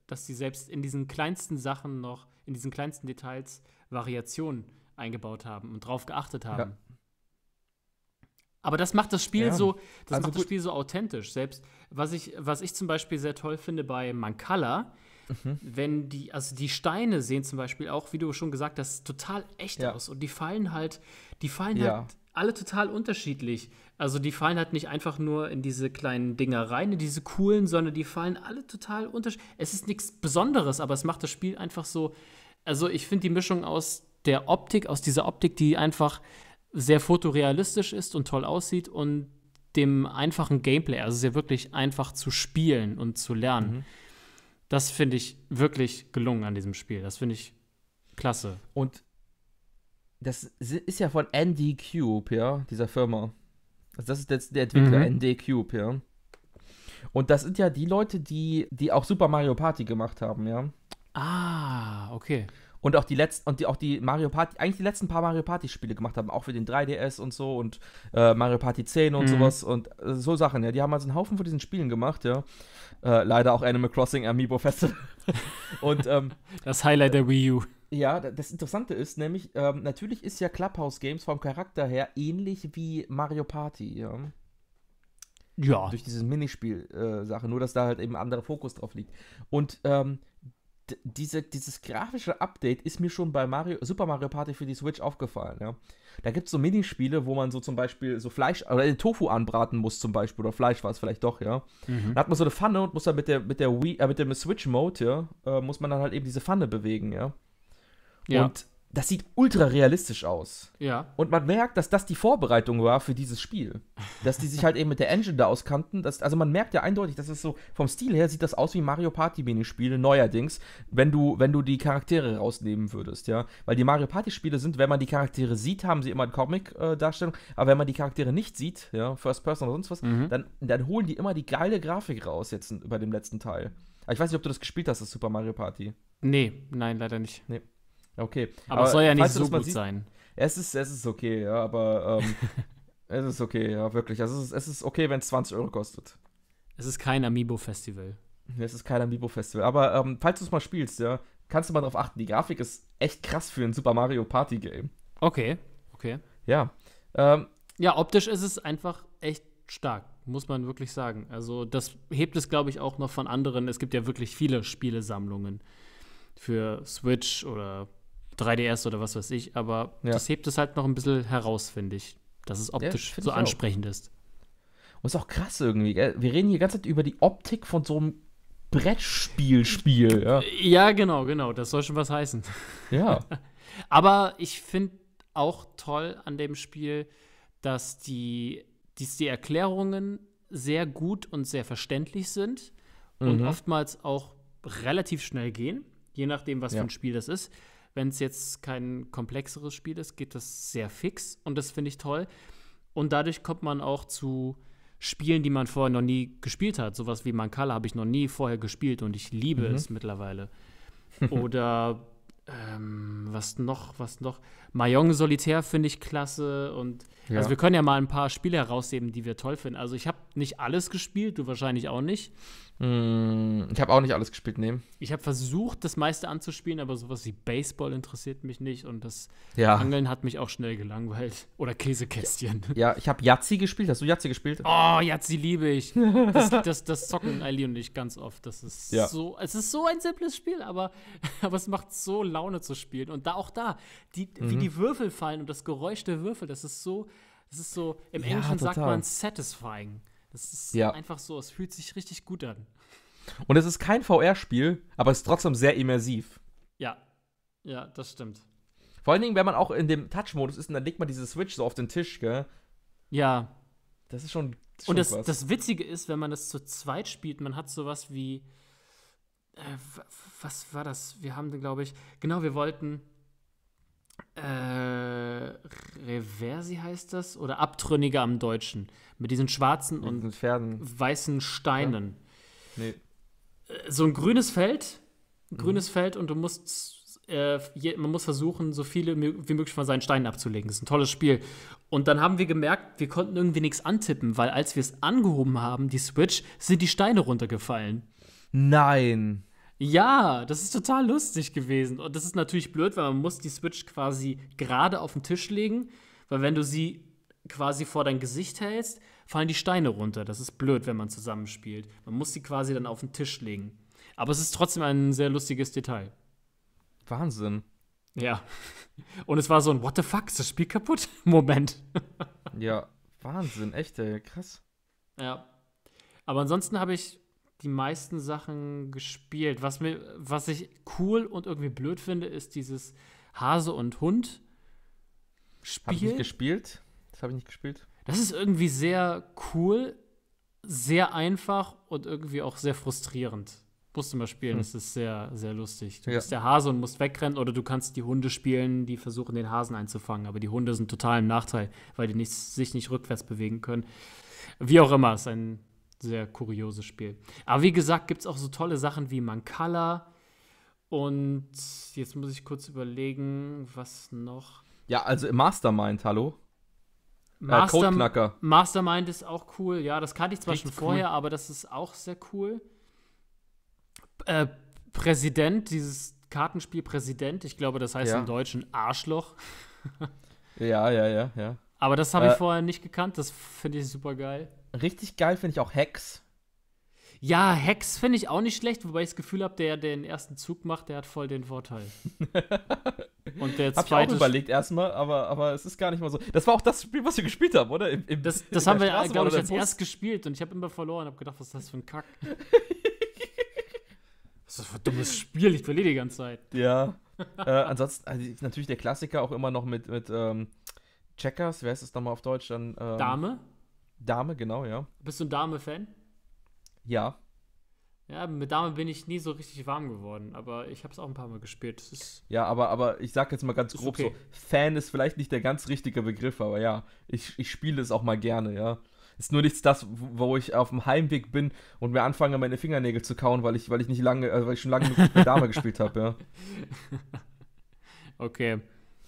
dass sie selbst in diesen kleinsten Sachen noch, in diesen kleinsten Details Variationen eingebaut haben und drauf geachtet haben. Ja. Aber das macht das Spiel ja. so, das also macht das Spiel so authentisch. Selbst was ich, was ich zum Beispiel sehr toll finde bei Mancala, mhm. wenn die, also die Steine sehen zum Beispiel auch, wie du schon gesagt hast, total echt ja. aus und die fallen halt, die fallen ja. halt alle total unterschiedlich. Also die fallen halt nicht einfach nur in diese kleinen Dinger rein, in diese coolen, sondern die fallen alle total unterschiedlich. Es ist nichts Besonderes, aber es macht das Spiel einfach so. Also ich finde die Mischung aus der Optik, aus dieser Optik, die einfach sehr fotorealistisch ist und toll aussieht und dem einfachen Gameplay, also sehr wirklich einfach zu spielen und zu lernen. Mhm. Das finde ich wirklich gelungen an diesem Spiel. Das finde ich klasse. Und das ist ja von Andy Cube, ja, dieser Firma. Also das ist jetzt der Entwickler mhm. ND Cube, ja. Und das sind ja die Leute, die, die auch Super Mario Party gemacht haben, ja. Ah, okay. Und auch die letzten, und die, auch die Mario Party, eigentlich die letzten paar Mario Party-Spiele gemacht haben, auch für den 3DS und so und äh, Mario Party 10 und mhm. sowas und äh, so Sachen, ja. Die haben also einen Haufen von diesen Spielen gemacht, ja. Äh, leider auch Animal Crossing Amiibo Festival. und ähm, das Highlight der Wii U. Ja, das Interessante ist nämlich, ähm, natürlich ist ja Clubhouse Games vom Charakter her ähnlich wie Mario Party, ja. Ja. Durch diese Minispiel-Sache, äh, nur dass da halt eben ein anderer Fokus drauf liegt. Und ähm, diese, dieses grafische Update ist mir schon bei Mario, Super Mario Party für die Switch aufgefallen, ja. Da gibt es so Minispiele, wo man so zum Beispiel so Fleisch oder den äh, Tofu anbraten muss, zum Beispiel, oder Fleisch war es vielleicht doch, ja. Mhm. Da hat man so eine Pfanne und muss dann mit der, mit der Wii, äh, mit dem Switch-Mode, ja, äh, muss man dann halt eben diese Pfanne bewegen, ja. Ja. Und das sieht ultra realistisch aus. Ja. Und man merkt, dass das die Vorbereitung war für dieses Spiel. Dass die sich halt eben mit der Engine da auskannten. Dass, also man merkt ja eindeutig, dass es so, vom Stil her sieht das aus wie Mario Party Minispiele neuerdings, wenn du, wenn du die Charaktere rausnehmen würdest, ja. Weil die Mario Party Spiele sind, wenn man die Charaktere sieht, haben sie immer eine Comic-Darstellung, aber wenn man die Charaktere nicht sieht, ja, First Person oder sonst was, mhm. dann, dann holen die immer die geile Grafik raus jetzt bei dem letzten Teil. Aber ich weiß nicht, ob du das gespielt hast, das Super Mario Party. Nee, nein, leider nicht. Nee. Okay. Aber, aber es soll ja nicht so gut sieht, sein. Es ist, es ist okay, ja, aber ähm, es ist okay, ja, wirklich. Also es ist, es ist okay, wenn es 20 Euro kostet. Es ist kein Amiibo-Festival. Es ist kein Amiibo-Festival. Aber ähm, falls du es mal spielst, ja, kannst du mal darauf achten. Die Grafik ist echt krass für ein Super Mario Party Game. Okay, okay. Ja. Ähm, ja, optisch ist es einfach echt stark, muss man wirklich sagen. Also, das hebt es, glaube ich, auch noch von anderen. Es gibt ja wirklich viele Spielesammlungen für Switch oder 3DS oder was weiß ich, aber ja. das hebt es halt noch ein bisschen heraus, finde ich, dass es optisch ja, so ansprechend auch. ist. Und ist auch krass irgendwie, gell? wir reden hier die ganze Zeit über die Optik von so einem Brettspielspiel. Ja. ja, genau, genau, das soll schon was heißen. Ja. aber ich finde auch toll an dem Spiel, dass die, dass die Erklärungen sehr gut und sehr verständlich sind mhm. und oftmals auch relativ schnell gehen, je nachdem, was ja. für ein Spiel das ist. Wenn es jetzt kein komplexeres Spiel ist, geht das sehr fix und das finde ich toll. Und dadurch kommt man auch zu Spielen, die man vorher noch nie gespielt hat. Sowas wie Mancala habe ich noch nie vorher gespielt und ich liebe mhm. es mittlerweile. Oder ähm, was noch, was noch? Mahjong Solitär finde ich klasse und also ja. Also wir können ja mal ein paar Spiele herausheben, die wir toll finden. Also ich habe nicht alles gespielt, du wahrscheinlich auch nicht. Mm, ich habe auch nicht alles gespielt, nee. Ich habe versucht, das meiste anzuspielen, aber sowas wie Baseball interessiert mich nicht und das ja. Angeln hat mich auch schnell gelangweilt. Oder Käsekästchen. Ja, ich habe Yahtzee gespielt. Hast du Yahtzee gespielt? Oh, Yahtzee liebe ich. Das, das, das zocken Ali und ich ganz oft. Das ist ja. so, es ist so ein simples Spiel, aber, aber es macht so Laune zu spielen. Und da auch da, die, mhm. wie die Würfel fallen und das Geräusch der Würfel, das ist so das ist so, im ja, Englischen total. sagt man satisfying. Das ist ja. einfach so, es fühlt sich richtig gut an. Und es ist kein VR-Spiel, aber es ist trotzdem sehr immersiv. Ja, ja, das stimmt. Vor allen Dingen, wenn man auch in dem Touch-Modus ist und dann legt man diese Switch so auf den Tisch, gell? Ja. Das ist schon. Das ist und schon das, das, Witzige ist, wenn man das zu zweit spielt, man hat sowas wie. Äh, was war das? Wir haben, glaube ich. Genau, wir wollten äh, Reversi heißt das, oder Abtrünniger am Deutschen, mit diesen schwarzen mit und diesen weißen Steinen. Ja. Nee. Äh, so ein grünes Feld, ein mhm. grünes mhm. Feld und du musst, äh, man muss versuchen, so viele wie möglich von seinen Steinen abzulegen. Das ist ein tolles Spiel. Und dann haben wir gemerkt, wir konnten irgendwie nichts antippen, weil als wir es angehoben haben, die Switch, sind die Steine runtergefallen. Nein. Ja, das ist total lustig gewesen. Und das ist natürlich blöd, weil man muss die Switch quasi gerade auf den Tisch legen, weil wenn du sie quasi vor dein Gesicht hältst, fallen die Steine runter. Das ist blöd, wenn man zusammenspielt. Man muss sie quasi dann auf den Tisch legen. Aber es ist trotzdem ein sehr lustiges Detail. Wahnsinn. Ja. Und es war so ein What the fuck, ist das Spiel kaputt? Moment. ja, Wahnsinn, echt, ey. krass. Ja. Aber ansonsten habe ich die meisten Sachen gespielt. Was, mir, was ich cool und irgendwie blöd finde, ist dieses Hase und Hund Spiel. Hab ich nicht gespielt. Das habe ich nicht gespielt. Das ist irgendwie sehr cool, sehr einfach und irgendwie auch sehr frustrierend. Musst du mal spielen, hm. das ist sehr, sehr lustig. Du ja. bist der Hase und musst wegrennen oder du kannst die Hunde spielen, die versuchen, den Hasen einzufangen. Aber die Hunde sind total im Nachteil, weil die nicht, sich nicht rückwärts bewegen können. Wie auch immer, ist ein sehr kurioses Spiel. Aber wie gesagt, gibt es auch so tolle Sachen wie Mancala und jetzt muss ich kurz überlegen, was noch. Ja, also Mastermind, hallo? Äh, Master äh, Codeknacker. Mastermind ist auch cool. Ja, das kannte ich zwar Richtig schon vorher, cool. aber das ist auch sehr cool. Äh, Präsident, dieses Kartenspiel Präsident, ich glaube, das heißt ja. im Deutschen Arschloch. ja, ja, ja, ja. Aber das habe ich äh, vorher nicht gekannt, das finde ich super geil richtig geil finde ich auch Hex. Ja, Hex finde ich auch nicht schlecht, wobei ich das Gefühl habe, der den ersten Zug macht, der hat voll den Vorteil. Und der zweite. Hab ich auch überlegt erstmal, aber, aber es ist gar nicht mal so. Das war auch das Spiel, was wir gespielt haben, oder? Im, im, das das haben wir, glaube ich, als Bus. erst gespielt und ich habe immer verloren, habe gedacht, was ist das für ein Kack? was ist das für ein dummes Spiel? Ich verliere die ganze Zeit. Ja. äh, ansonsten, also, natürlich der Klassiker auch immer noch mit, mit ähm, Checkers, wer ist das nochmal auf Deutsch? Dann, ähm, Dame? Dame, genau, ja. Bist du ein Dame-Fan? Ja. Ja, mit Dame bin ich nie so richtig warm geworden, aber ich habe es auch ein paar Mal gespielt. ja, aber, aber ich sag jetzt mal ganz grob okay. so, Fan ist vielleicht nicht der ganz richtige Begriff, aber ja, ich, ich spiele es auch mal gerne, ja. Ist nur nichts das, wo ich auf dem Heimweg bin und mir anfange, meine Fingernägel zu kauen, weil ich, weil ich nicht lange, also weil ich schon lange mit Dame gespielt habe, ja. Okay.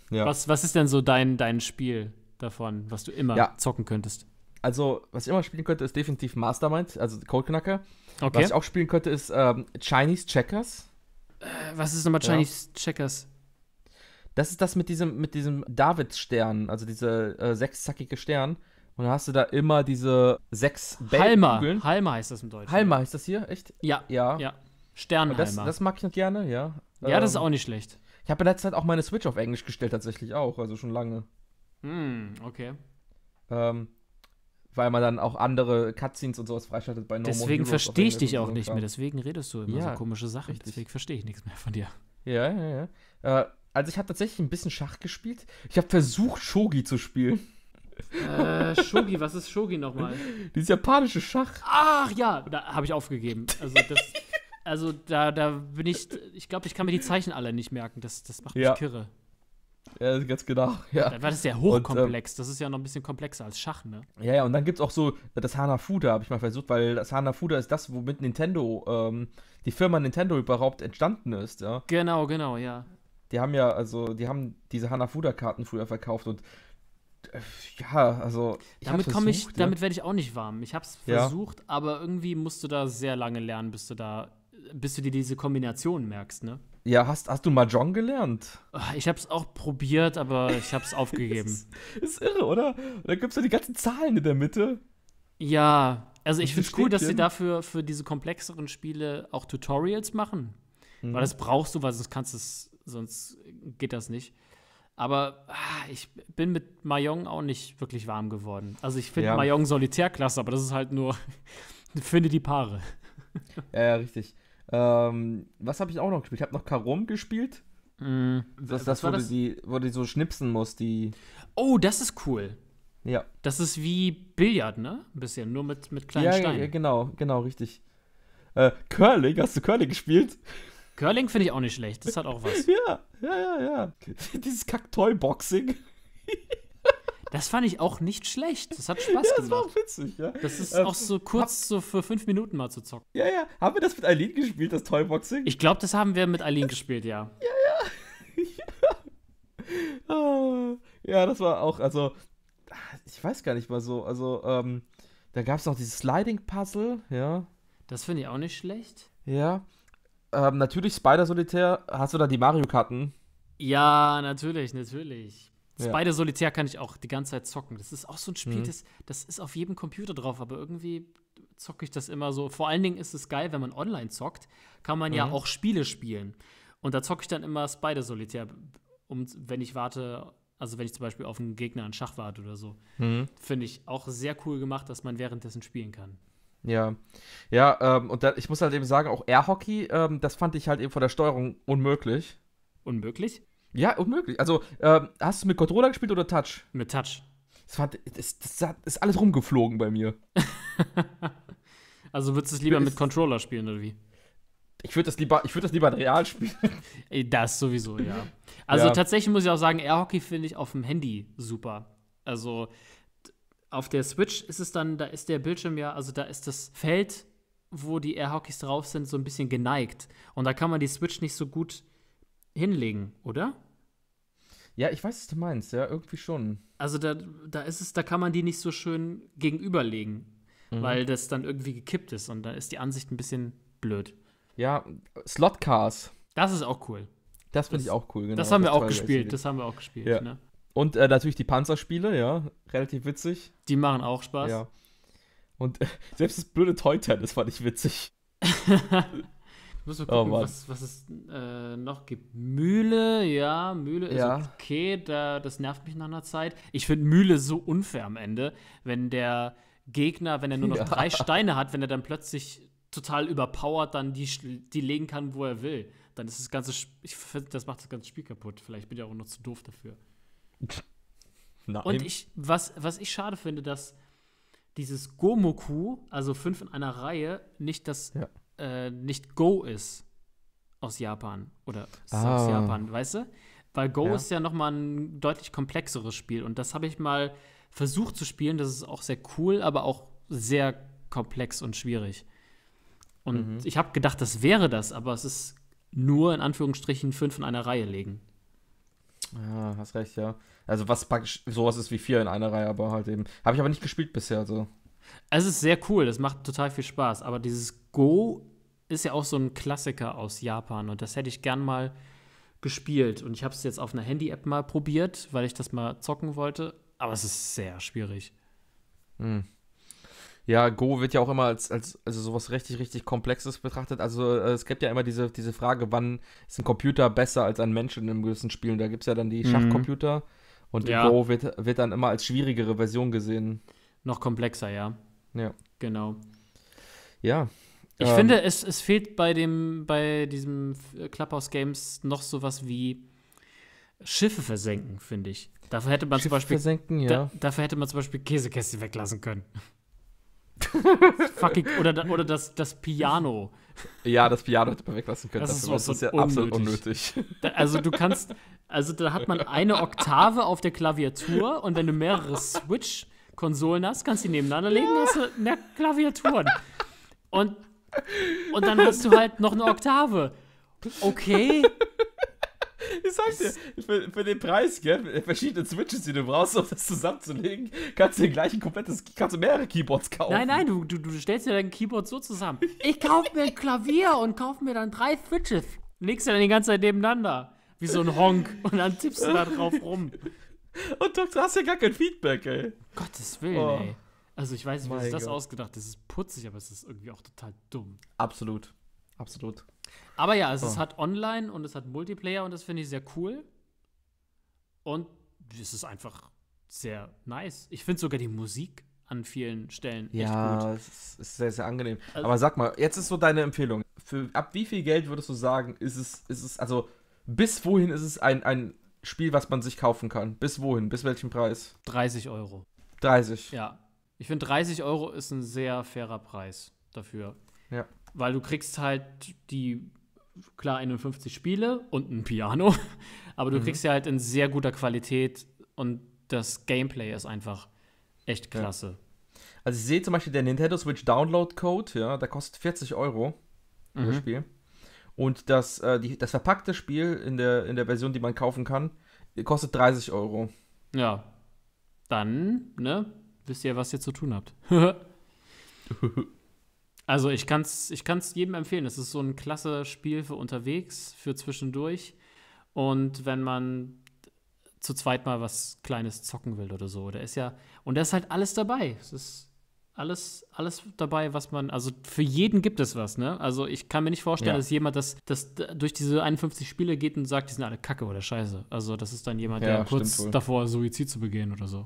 Ja. Was, was ist denn so dein, dein Spiel davon, was du immer ja. zocken könntest? also, was ich immer spielen könnte, ist definitiv Mastermind, also Codeknacker. Okay. Was ich auch spielen könnte, ist ähm, Chinese Checkers. Äh, was ist nochmal Chinese ja. Checkers? Das ist das mit diesem, mit diesem David-Stern, also diese äh, sechszackige Stern. Und dann hast du da immer diese sechs Halma. Kugeln. Halma heißt das im Deutschen. Halma heißt das hier, echt? Ja. Ja. ja. Sternhalma. Das, das, mag ich noch gerne, ja. Ja, ähm, das ist ähm, auch nicht schlecht. Ich habe in letzter Zeit auch meine Switch auf Englisch gestellt, tatsächlich auch, also schon lange. Hm, okay. Ähm, weil man dann auch andere Cutscenes und sowas freischaltet bei No Deswegen verstehe ich dich auch nicht mehr, deswegen redest du immer ja, so komische Sachen, richtig. deswegen verstehe ich nichts mehr von dir. Ja, ja, ja. Äh, also ich habe tatsächlich ein bisschen Schach gespielt. Ich habe versucht, Shogi zu spielen. äh, Shogi, was ist Shogi nochmal? Dieses japanische Schach. Ach ja, da habe ich aufgegeben. Also, das, also da, da bin ich, ich glaube, ich kann mir die Zeichen alle nicht merken. Das, das macht mich ja. kirre. Ja, ganz genau. Ja. Dann war das ja hochkomplex. Und, ähm, das ist ja noch ein bisschen komplexer als Schach, ne? Ja, ja, und dann gibt es auch so das Hanafuda, habe ich mal versucht, weil das Hanafuda ist das, womit Nintendo, ähm, die Firma Nintendo überhaupt entstanden ist, ja. Genau, genau, ja. Die haben ja, also, die haben diese Hanafuda-Karten früher verkauft und äh, ja, also. damit komme ich, ja. damit werde ich auch nicht warm. Ich habe es versucht, ja. aber irgendwie musst du da sehr lange lernen, bis du da bis du dir diese Kombination merkst, ne? Ja, hast, hast du Mahjong gelernt? Ah, ich hab's auch probiert, aber ich hab's aufgegeben. ist, ist irre, oder? Da gibt's ja die ganzen Zahlen in der Mitte. Ja, also ich find's cool, dass sie dafür für diese komplexeren Spiele auch Tutorials machen. Mhm. Weil das brauchst du, weil sonst kannst es, sonst geht das nicht. Aber ah, ich bin mit Mahjong auch nicht wirklich warm geworden. Also ich finde ja. Mahjong solitär klasse, aber das ist halt nur, finde die Paare. Ja, ja, richtig. Ähm, was habe ich auch noch gespielt? Ich habe noch Karom gespielt. Mm, das, was, das, wo, das? Du die, wo du so schnipsen musst, die. Oh, das ist cool. Ja. Das ist wie Billard, ne? Ein bisschen, nur mit, mit kleinen ja, Steinen. Ja, genau, genau, richtig. Äh, Curling, hast du Curling gespielt? Curling finde ich auch nicht schlecht, das hat auch was. ja, ja, ja, ja. Dieses Kack-Toy-Boxing. Das fand ich auch nicht schlecht. Das hat Spaß ja, das gemacht. Das war witzig, ja. Das ist ähm, auch so kurz hab, so für fünf Minuten mal zu zocken. Ja, ja. Haben wir das mit Aline gespielt, das Toyboxing? Ich glaube, das haben wir mit Eileen gespielt, ja. Ja, ja. ja. Ah. ja, das war auch, also, ich weiß gar nicht mal so, also, ähm, da gab es noch dieses Sliding-Puzzle, ja. Das finde ich auch nicht schlecht. Ja. Ähm, natürlich Spider-Solitär. Hast du da die Mario-Karten? Ja, natürlich, natürlich. Spider Solitär kann ich auch die ganze Zeit zocken. Das ist auch so ein Spiel, mhm. das, das ist auf jedem Computer drauf, aber irgendwie zocke ich das immer so. Vor allen Dingen ist es geil, wenn man online zockt, kann man mhm. ja auch Spiele spielen. Und da zocke ich dann immer Spider Solitär, um, wenn ich warte, also wenn ich zum Beispiel auf einen Gegner in Schach warte oder so. Mhm. Finde ich auch sehr cool gemacht, dass man währenddessen spielen kann. Ja, ja, ähm, und da, ich muss halt eben sagen, auch Air Hockey, ähm, das fand ich halt eben von der Steuerung unmöglich. Unmöglich? Ja, unmöglich. Also, äh, hast du mit Controller gespielt oder Touch? Mit Touch. Das, war, das, das, das ist alles rumgeflogen bei mir. also würdest du es lieber ist, mit Controller spielen oder wie? Ich würde das lieber, ich das lieber real spielen. Das sowieso, ja. Also ja. tatsächlich muss ich auch sagen, Airhockey finde ich auf dem Handy super. Also auf der Switch ist es dann, da ist der Bildschirm ja, also da ist das Feld, wo die Airhockeys drauf sind, so ein bisschen geneigt. Und da kann man die Switch nicht so gut hinlegen, oder? Ja, ich weiß, was du meinst, ja, irgendwie schon. Also da, da ist es, da kann man die nicht so schön gegenüberlegen, mhm. weil das dann irgendwie gekippt ist und da ist die Ansicht ein bisschen blöd. Ja, Slotcars. Das ist auch cool. Das finde ich auch cool, genau. Das haben wir das auch gespielt, das haben wir auch gespielt, ja. ne? Und äh, natürlich die Panzerspiele, ja, relativ witzig. Die machen auch Spaß. Ja. Und äh, selbst das blöde Toy-Tennis fand ich witzig. muss mal oh gucken, oh, was, was es äh, noch gibt. Mühle, ja, Mühle ist ja. okay, da, das nervt mich nach einer Zeit. Ich finde Mühle so unfair am Ende, wenn der Gegner, wenn er nur noch ja. drei Steine hat, wenn er dann plötzlich total überpowert, dann die, die legen kann, wo er will. Dann ist das ganze, ich finde, das macht das ganze Spiel kaputt. Vielleicht bin ich auch noch zu doof dafür. Nein. Und ich, was, was ich schade finde, dass dieses Gomoku, also fünf in einer Reihe, nicht das ja äh, nicht Go ist aus Japan oder ah. aus Japan, weißt du? Weil Go ja. ist ja noch mal ein deutlich komplexeres Spiel und das habe ich mal versucht zu spielen. Das ist auch sehr cool, aber auch sehr komplex und schwierig. Und mhm. ich habe gedacht, das wäre das, aber es ist nur in Anführungsstrichen fünf in einer Reihe legen. Ja, ah, hast recht, ja. Also was praktisch sowas ist wie vier in einer Reihe, aber halt eben. Habe ich aber nicht gespielt bisher, also es ist sehr cool, das macht total viel Spaß, aber dieses Go ist ja auch so ein Klassiker aus Japan und das hätte ich gern mal gespielt. Und ich habe es jetzt auf einer Handy-App mal probiert, weil ich das mal zocken wollte, aber es ist sehr schwierig. Hm. Ja, Go wird ja auch immer als, als also sowas richtig, richtig Komplexes betrachtet. Also äh, es gibt ja immer diese, diese Frage, wann ist ein Computer besser als ein Mensch in einem gewissen Spiel? Und da gibt es ja dann die mhm. Schachcomputer mhm. und ja. Go wird, wird dann immer als schwierigere Version gesehen noch komplexer, ja. Ja. Genau. Ja. Ich ähm, finde, es, es fehlt bei dem, bei diesem Clubhouse Games noch sowas wie Schiffe versenken, finde ich. Dafür hätte man Schiffe zum Beispiel. Versenken, ja. Da, dafür hätte man zum Beispiel Käsekästchen weglassen können. Fucking, oder, oder das, das Piano. Ja, das Piano hätte man weglassen können. Das, ist, das ist, ja unnötig. absolut unnötig. Da, also du kannst, also da hat man eine Oktave auf der Klaviatur und wenn du mehrere Switch Konsolen hast, kannst die nebeneinander legen, ja. hast du mehr Klaviaturen. und, und dann hast du halt noch eine Oktave. Okay. Ich sag dir, für, für, den Preis, gell, verschiedene Switches, die du brauchst, um das zusammenzulegen, kannst du dir gleich ein komplettes, kannst du mehrere Keyboards kaufen. Nein, nein, du, du, du stellst dir dein Keyboard so zusammen. Ich kauf mir ein Klavier und kauf mir dann drei Switches. Legst du dann die ganze Zeit nebeneinander. Wie so ein Honk. Und dann tippst du da drauf rum. Und du hast ja gar kein Feedback, ey. Gottes Willen, oh. ey. Also ich weiß nicht, wie sich das ausgedacht ist. Es ist putzig, aber es ist irgendwie auch total dumm. Absolut. Absolut. Aber ja, also oh. es hat Online und es hat Multiplayer und das finde ich sehr cool. Und es ist einfach sehr nice. Ich finde sogar die Musik an vielen Stellen ja, echt gut. Ja, es ist sehr, sehr angenehm. Also, aber sag mal, jetzt ist so deine Empfehlung. Für, ab wie viel Geld würdest du sagen, ist es, ist es, also bis wohin ist es ein, ein Spiel, was man sich kaufen kann. Bis wohin? Bis welchem Preis? 30 Euro. 30. Ja. Ich finde 30 Euro ist ein sehr fairer Preis dafür. Ja. Weil du kriegst halt die klar 51 Spiele und ein Piano, aber du mhm. kriegst ja halt in sehr guter Qualität und das Gameplay ist einfach echt klasse. Ja. Also ich sehe zum Beispiel der Nintendo Switch Download Code, ja, der kostet 40 Euro mhm. das Spiel. Und das, äh, die, das verpackte Spiel in der, in der Version, die man kaufen kann, kostet 30 Euro. Ja. Dann, ne? Wisst ihr, was ihr zu tun habt. also, ich kann es ich kann's jedem empfehlen. Es ist so ein klasse Spiel für unterwegs, für zwischendurch. Und wenn man zu zweit mal was Kleines zocken will oder so. Da ist ja, und da ist halt alles dabei. Es ist alles, alles dabei, was man, also für jeden gibt es was, ne? Also ich kann mir nicht vorstellen, ja. dass jemand, das, das durch diese 51 Spiele geht und sagt, die sind alle Kacke oder Scheiße. Also das ist dann jemand, ja, der kurz wohl. davor Suizid zu begehen oder so.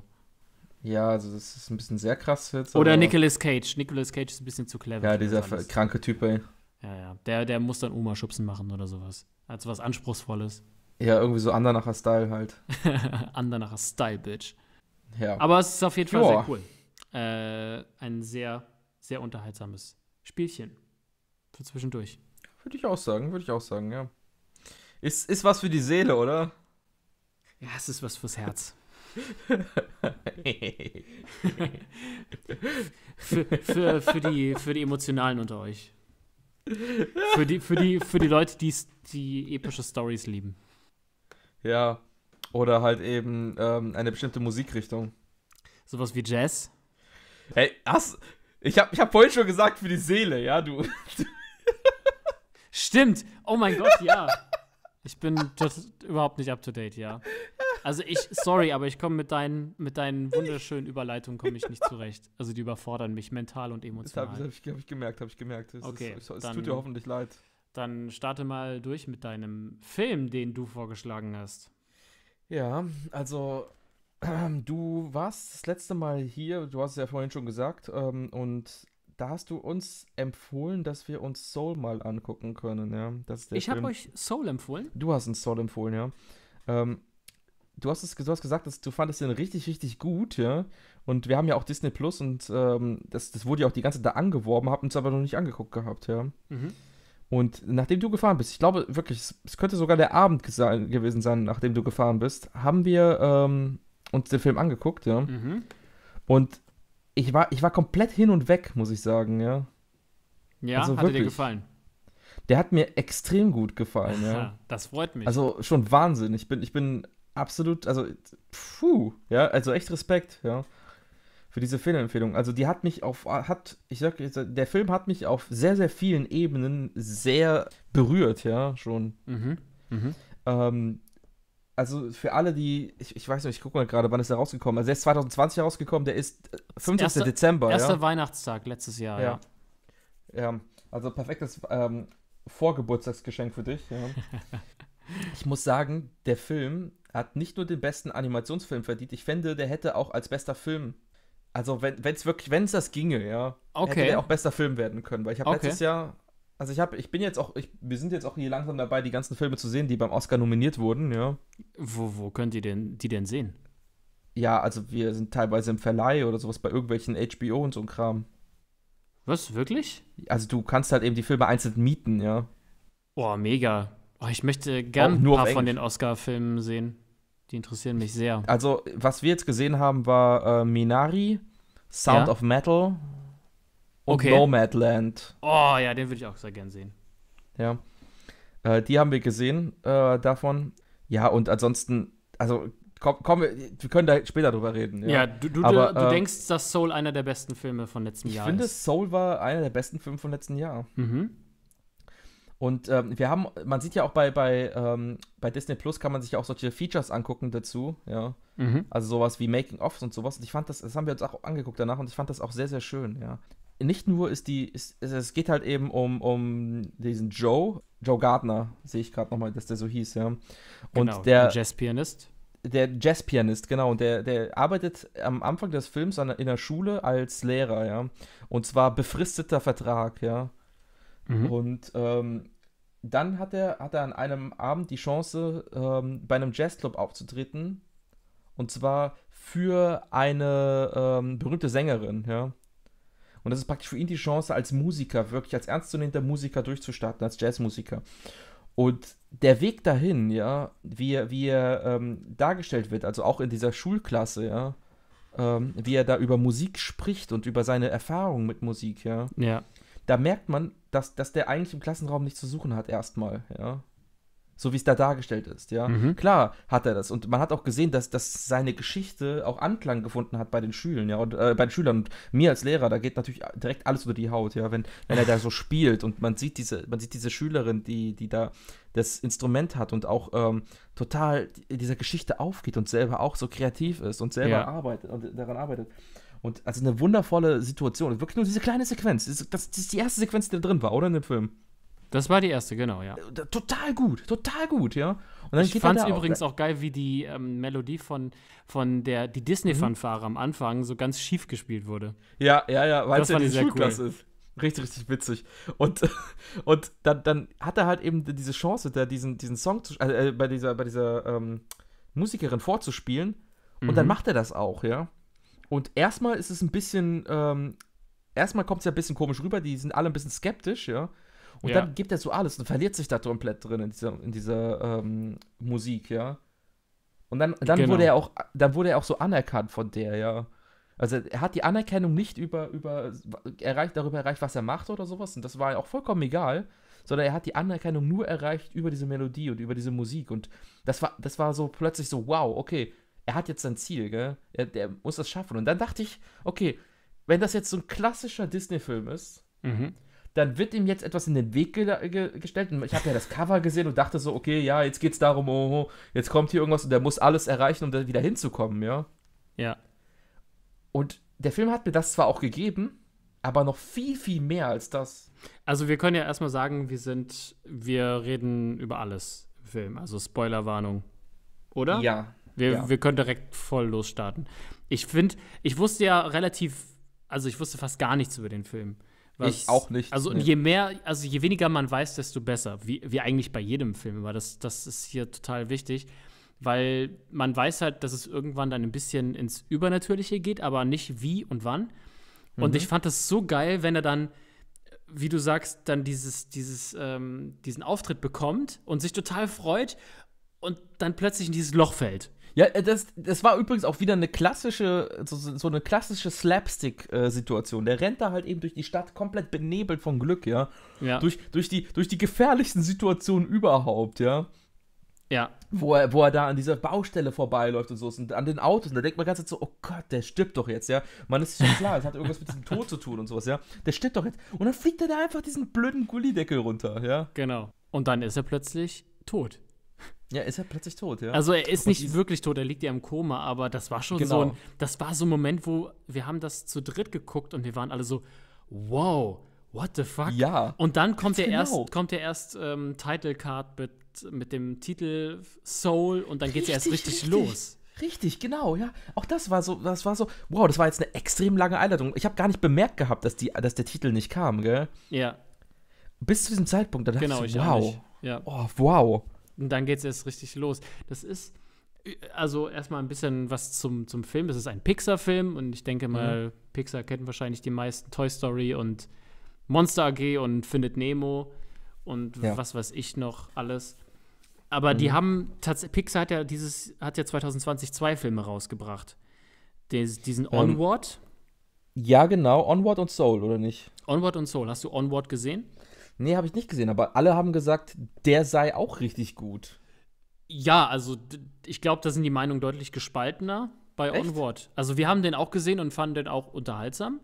Ja, also das ist ein bisschen sehr krass jetzt. Oder Nicolas Cage. Nicolas Cage ist ein bisschen zu clever. Ja, dieser kranke Typ, ey. Ja, ja. Der, der muss dann Oma-Schubsen machen oder sowas. Also was Anspruchsvolles. Ja, irgendwie so Andernacher Style halt. Andernacher Style, Bitch. Ja. Aber es ist auf jeden Fall Joa. sehr cool äh, ein sehr, sehr unterhaltsames Spielchen. Für zwischendurch. Würde ich auch sagen, würde ich auch sagen, ja. Ist, ist was für die Seele, oder? Ja, es ist was fürs Herz. für, für, für, die, für die Emotionalen unter euch. Für die, für die, für die Leute, die, die epische Stories lieben. Ja. Oder halt eben ähm, eine bestimmte Musikrichtung. Sowas wie Jazz. Hey, hast, ich habe ich hab vorhin schon gesagt, für die Seele, ja, du. Stimmt. Oh mein Gott, ja. Ich bin überhaupt nicht up to date, ja. Also ich, sorry, aber ich komme mit deinen, mit deinen wunderschönen Überleitungen komme ich nicht zurecht. Also die überfordern mich mental und emotional. Das habe ich, hab ich, gemerkt, habe ich gemerkt. Es, okay, ist, es, dann, tut dir hoffentlich leid. Dann starte mal durch mit deinem Film, den du vorgeschlagen hast. Ja, also du warst das letzte Mal hier, du hast es ja vorhin schon gesagt, ähm, und da hast du uns empfohlen, dass wir uns Soul mal angucken können, ja. ich habe euch Soul empfohlen. Du hast uns Soul empfohlen, ja. Ähm, du hast es, du hast gesagt, dass du fandest den richtig, richtig gut, ja. Und wir haben ja auch Disney Plus und ähm, das, das wurde ja auch die ganze Zeit da angeworben, haben uns aber noch nicht angeguckt gehabt, ja. Mhm. Und nachdem du gefahren bist, ich glaube wirklich, es, es könnte sogar der Abend gewesen sein, nachdem du gefahren bist, haben wir ähm, uns den Film angeguckt, ja. Mhm. Und ich war, ich war komplett hin und weg, muss ich sagen, ja. Ja, also hat wirklich. dir gefallen? Der hat mir extrem gut gefallen, ja. Das freut mich. Also schon Wahnsinn. Ich bin, ich bin absolut, also, pfuh, ja, also echt Respekt, ja. Für diese Filmempfehlung. Also die hat mich auf, hat, ich sag, der Film hat mich auf sehr, sehr vielen Ebenen sehr berührt, ja, schon. Mhm. Mhm. Ähm, also für alle, die, ich, ich weiß nicht, ich gucke mal gerade, wann ist er rausgekommen? Also, der ist 2020 rausgekommen, der ist 15. Äh, Erste, Dezember. Erster ja? Weihnachtstag letztes Jahr, ja. Ja, ja also perfektes ähm, Vorgeburtstagsgeschenk für dich. Ja. ich muss sagen, der Film hat nicht nur den besten Animationsfilm verdient, ich fände, der hätte auch als bester Film, also wenn es wirklich, wenn es das ginge, ja, okay. hätte der auch bester Film werden können, weil ich habe okay. letztes Jahr also ich habe, ich bin jetzt auch, ich, wir sind jetzt auch hier langsam dabei, die ganzen Filme zu sehen, die beim Oscar nominiert wurden, ja. Wo, wo könnt ihr denn die denn sehen? Ja, also wir sind teilweise im Verleih oder sowas bei irgendwelchen HBO und so ein Kram. Was, wirklich? Also du kannst halt eben die Filme einzeln mieten, ja. Boah, mega. Oh, ich möchte gern oh, nur ein paar von den Oscar-Filmen sehen. Die interessieren mich sehr. Also, was wir jetzt gesehen haben, war äh, Minari, Sound ja? of Metal, und okay. Nomadland. Oh ja, den würde ich auch sehr gern sehen. Ja. Äh, die haben wir gesehen äh, davon. Ja, und ansonsten, also komm, komm, wir können da später drüber reden. Ja, ja du, du, Aber, du, du äh, denkst, dass Soul einer der besten Filme von letzten Jahr ist. Ich finde, Soul war einer der besten Filme von letzten Jahr. Mhm. Und ähm, wir haben, man sieht ja auch bei, bei, ähm, bei Disney Plus kann man sich auch solche Features angucken dazu, ja. Mhm. Also sowas wie making offs und sowas. Und ich fand das, das haben wir uns auch angeguckt danach und ich fand das auch sehr, sehr schön, ja nicht nur ist die, ist, es geht halt eben um, um diesen Joe, Joe Gardner, sehe ich gerade nochmal, dass der so hieß, ja. Und genau, der Jazzpianist. Der Jazzpianist, genau. Und der, der arbeitet am Anfang des Films an, in der Schule als Lehrer, ja. Und zwar befristeter Vertrag, ja. Mhm. Und ähm, dann hat er, hat er an einem Abend die Chance, ähm, bei einem Jazzclub aufzutreten. Und zwar für eine ähm, berühmte Sängerin, ja. Und das ist praktisch für ihn die Chance, als Musiker, wirklich als ernstzunehmender Musiker durchzustarten, als Jazzmusiker. Und der Weg dahin, ja, wie er, wie er ähm, dargestellt wird, also auch in dieser Schulklasse, ja, ähm, wie er da über Musik spricht und über seine Erfahrungen mit Musik, ja. Ja. Da merkt man, dass, dass der eigentlich im Klassenraum nichts zu suchen hat, erstmal, ja so wie es da dargestellt ist, ja. Mhm. Klar hat er das. Und man hat auch gesehen, dass, dass seine Geschichte auch Anklang gefunden hat bei den Schülern, ja, und äh, bei den Schülern und mir als Lehrer, da geht natürlich direkt alles unter die Haut, ja, wenn, wenn er da so spielt und man sieht diese, man sieht diese Schülerin, die, die da das Instrument hat und auch ähm, total dieser Geschichte aufgeht und selber auch so kreativ ist und selber ja. arbeitet und daran arbeitet. Und also eine wundervolle Situation. Wirklich nur diese kleine Sequenz. Das, das ist die erste Sequenz, die da drin war, oder in dem Film? Das war die erste, genau, ja. Äh, total gut, total gut, ja. ich fand es übrigens auch geil, wie die ähm, Melodie von, von der die Disney-Fanfare mhm. am Anfang so ganz schief gespielt wurde. Ja, ja, ja, weil es ja die Schulklasse cool. ist. Richtig, richtig witzig. Und, und dann, dann hat er halt eben diese Chance, da diesen, diesen Song zu, äh, äh, bei dieser, bei dieser ähm, Musikerin vorzuspielen. Und mhm. dann macht er das auch, ja. Und erstmal ist es ein bisschen, ähm, erstmal kommt es ja ein bisschen komisch rüber, die sind alle ein bisschen skeptisch, ja. Und ja. dann gibt er so alles und verliert sich da komplett drin in dieser, in dieser ähm, Musik, ja. Und dann, dann genau. wurde er auch, dann wurde er auch so anerkannt von der, ja. Also er hat die Anerkennung nicht über, über erreicht, darüber erreicht, was er macht oder sowas. Und das war ja auch vollkommen egal. Sondern er hat die Anerkennung nur erreicht über diese Melodie und über diese Musik. Und das war, das war so plötzlich so, wow, okay, er hat jetzt sein Ziel, gell? Er, er muss das schaffen. Und dann dachte ich, okay, wenn das jetzt so ein klassischer Disney-Film ist, mhm dann wird ihm jetzt etwas in den Weg ge ge gestellt. Und ich habe ja das Cover gesehen und dachte so, okay, ja, jetzt geht's darum, oh, oh, jetzt kommt hier irgendwas und der muss alles erreichen, um da wieder hinzukommen, ja. Ja. Und der Film hat mir das zwar auch gegeben, aber noch viel, viel mehr als das. Also wir können ja erstmal sagen, wir sind, wir reden über alles im Film. Also Spoilerwarnung. Oder? Ja. Wir, ja. wir können direkt voll losstarten. Ich finde, ich wusste ja relativ, also ich wusste fast gar nichts über den Film. Was, ich auch nicht. Also nee. je mehr, also je weniger man weiß, desto besser. Wie, wie eigentlich bei jedem Film, weil das, das ist hier total wichtig. Weil man weiß halt, dass es irgendwann dann ein bisschen ins Übernatürliche geht, aber nicht wie und wann. Und mhm. ich fand das so geil, wenn er dann, wie du sagst, dann dieses, dieses, ähm, diesen Auftritt bekommt und sich total freut und dann plötzlich in dieses Loch fällt. Ja, äh, das, das war übrigens auch wieder eine klassische, so, so eine klassische Slapstick-Situation. Der rennt da halt eben durch die Stadt komplett benebelt von Glück, ja. ja. Durch, durch, die, durch die gefährlichsten Situationen überhaupt, ja. Ja. Wo er, wo er da an dieser Baustelle vorbeiläuft und so und an den Autos. Und da denkt man ganz so, oh Gott, der stirbt doch jetzt, ja. Man ist schon klar, es hat irgendwas mit diesem Tod zu tun und sowas, ja. Der stirbt doch jetzt. Und dann fliegt er da einfach diesen blöden Gullideckel runter, ja. Genau. Und dann ist er plötzlich tot. Ja, ist er plötzlich tot, ja. Also er ist nicht wirklich tot, er liegt ja im Koma, aber das war schon genau. so ein, das war so ein Moment, wo wir haben das zu dritt geguckt und wir waren alle so, wow, what the fuck? Ja. Und dann kommt der genau. erst, kommt der erst ähm, Title Card mit, mit dem Titel Soul und dann geht es erst richtig, richtig los. Richtig, genau, ja. Auch das war so, das war so, wow, das war jetzt eine extrem lange Einladung. Ich habe gar nicht bemerkt gehabt, dass, die, dass der Titel nicht kam, gell? Ja. Bis zu diesem Zeitpunkt, da dachte genau, ich, wow. Ja. Oh, wow. Und dann geht es erst richtig los. Das ist äh, also erstmal ein bisschen was zum, zum Film. Das ist ein Pixar-Film und ich denke mhm. mal, mhm. Pixar kennen wahrscheinlich die meisten Toy Story und Monster AG und Findet Nemo und ja. was weiß ich noch alles. Aber mhm. die haben Pixar hat ja dieses hat ja 2020 zwei Filme rausgebracht. Des, diesen ähm, Onward. Ja, genau, Onward und Soul, oder nicht? Onward und Soul. Hast du Onward gesehen? Nee, habe ich nicht gesehen, aber alle haben gesagt, der sei auch richtig gut. Ja, also ich glaube, da sind die Meinungen deutlich gespaltener bei Echt? Onward. Also wir haben den auch gesehen und fanden den auch unterhaltsam.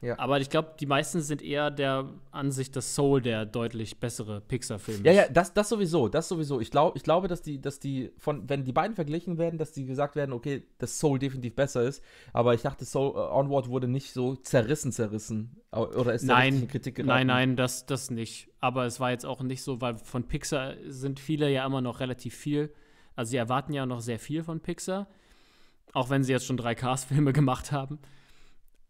Ja. Aber ich glaube, die meisten sind eher der Ansicht, dass Soul der deutlich bessere Pixar-Film ist. Ja, ja, das, das sowieso, das sowieso. Ich, glaub, ich glaube, dass die, dass die, von, wenn die beiden verglichen werden, dass die gesagt werden, okay, dass Soul definitiv besser ist. Aber ich dachte, Soul uh, Onward wurde nicht so zerrissen, zerrissen. Oder ist da nein, Kritik geraten? Nein, nein, das, das nicht. Aber es war jetzt auch nicht so, weil von Pixar sind viele ja immer noch relativ viel. Also sie erwarten ja noch sehr viel von Pixar. Auch wenn sie jetzt schon drei Cars-Filme gemacht haben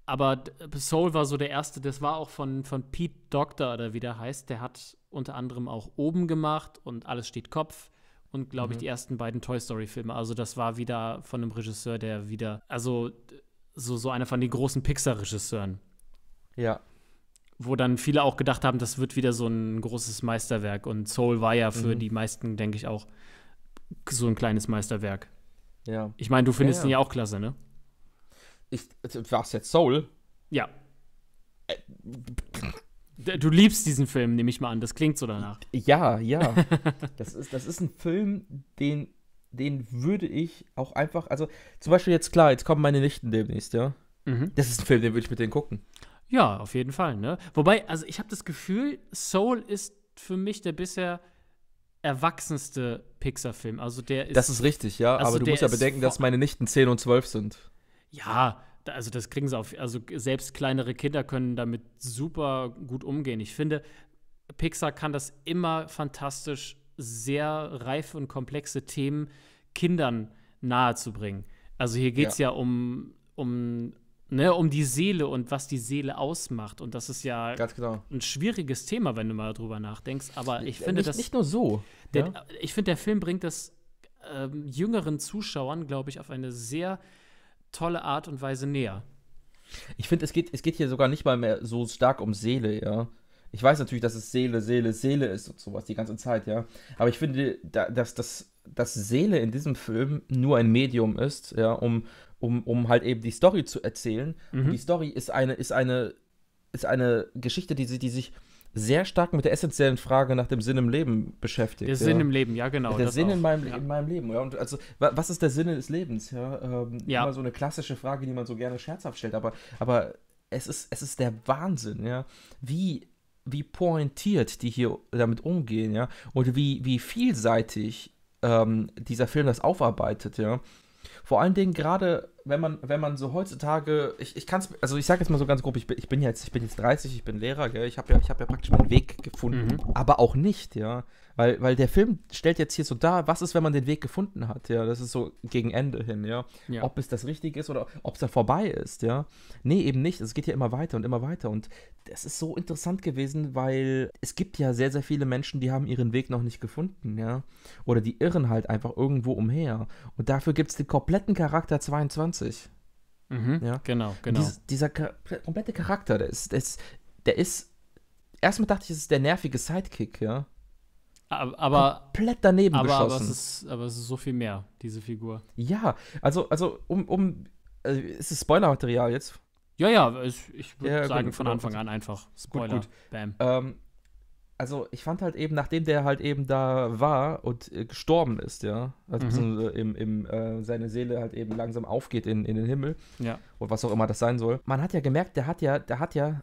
aber Soul war so der erste, das war auch von, von Pete Doctor oder wie der heißt. Der hat unter anderem auch Oben gemacht und Alles steht Kopf und glaube mhm. ich die ersten beiden Toy Story Filme. Also das war wieder von einem Regisseur, der wieder, also so, so einer von den großen Pixar-Regisseuren. Ja. Wo dann viele auch gedacht haben, das wird wieder so ein großes Meisterwerk. Und Soul war ja für mhm. die meisten, denke ich, auch so ein kleines Meisterwerk. Ja. Ich meine, du findest ja, ja. ihn ja auch klasse, ne? Ich, also, war es jetzt Soul? Ja. Äh, du liebst diesen Film, nehme ich mal an. Das klingt so danach. Ja, ja. das, ist, das ist ein Film, den, den würde ich auch einfach. Also, zum Beispiel jetzt klar, jetzt kommen meine Nichten demnächst, ja. Mhm. Das ist ein Film, den würde ich mit denen gucken. Ja, auf jeden Fall, ne? Wobei, also ich habe das Gefühl, Soul ist für mich der bisher erwachsenste Pixar-Film. Also der ist. Das ist richtig, ja. Also aber du musst ja bedenken, dass meine Nichten 10 und 12 sind. Ja, also das kriegen sie auf. Also selbst kleinere Kinder können damit super gut umgehen. Ich finde, Pixar kann das immer fantastisch, sehr reife und komplexe Themen Kindern nahezubringen. Also hier geht es ja. ja um, um Ne, um die Seele und was die Seele ausmacht. Und das ist ja genau. ein schwieriges Thema, wenn du mal drüber nachdenkst. Aber ich finde nicht, das. Nicht nur so. Der, ja? Ne? Äh, ich finde, der Film bringt das ähm, jüngeren Zuschauern, glaube ich, auf eine sehr tolle Art und Weise näher. Ich finde, es geht, es geht hier sogar nicht mal mehr so stark um Seele, ja. Ich weiß natürlich, dass es Seele, Seele, Seele ist und sowas die ganze Zeit, ja. Aber ich finde, dass, dass, dass Seele in diesem Film nur ein Medium ist, ja, um, um, um halt eben die Story zu erzählen. Mhm. Und die Story ist eine, ist eine, ist eine Geschichte, die, die sich sehr stark mit der essentiellen Frage nach dem Sinn im Leben beschäftigt. Der ja. Sinn im Leben, ja genau. Der Sinn in meinem, ja. in meinem, Leben. Ja, und also was ist der Sinn des Lebens? Ja, ähm, ja. Immer so eine klassische Frage, die man so gerne scherzhaft stellt, aber, aber es, ist, es ist der Wahnsinn, ja. Wie wie pointiert die hier damit umgehen, ja, und wie, wie vielseitig ähm, dieser Film das aufarbeitet, ja. Vor allen Dingen gerade, wenn man, wenn man so heutzutage, ich, ich kann es, also ich sage jetzt mal so ganz grob, ich bin, ich bin jetzt, ich bin jetzt 30, ich bin Lehrer, gell? ich habe ja, ich hab ja praktisch meinen Weg gefunden, mhm. aber auch nicht, ja. Weil, weil der Film stellt jetzt hier so dar, was ist, wenn man den Weg gefunden hat, ja. Das ist so gegen Ende hin, ja. ja. Ob es das Richtige ist oder ob es da vorbei ist, ja. Nee, eben nicht. Es geht ja immer weiter und immer weiter. Und das ist so interessant gewesen, weil es gibt ja sehr, sehr viele Menschen, die haben ihren Weg noch nicht gefunden, ja. Oder die irren halt einfach irgendwo umher. Und dafür gibt es den kompletten Charakter 22. Mhm, ja? Genau, genau. Dies, dieser komplette Charakter, der ist, der ist, der ist erstmal dachte ich, es ist der nervige Sidekick, ja aber komplett daneben aber, geschossen. Aber es, ist, aber es ist so viel mehr, diese Figur. Ja, also, also um, um also ist es Spoiler-Material jetzt? Ja, ja, ich, ich würde ja, sagen, gut, von Anfang an einfach Spoiler. Gut, Bam. Ähm, also ich fand halt eben, nachdem der halt eben da war und äh, gestorben ist, ja, also mhm. im, im, äh, seine Seele halt eben langsam aufgeht in, in den Himmel ja. und was auch immer das sein soll, man hat ja gemerkt, der hat ja, der hat ja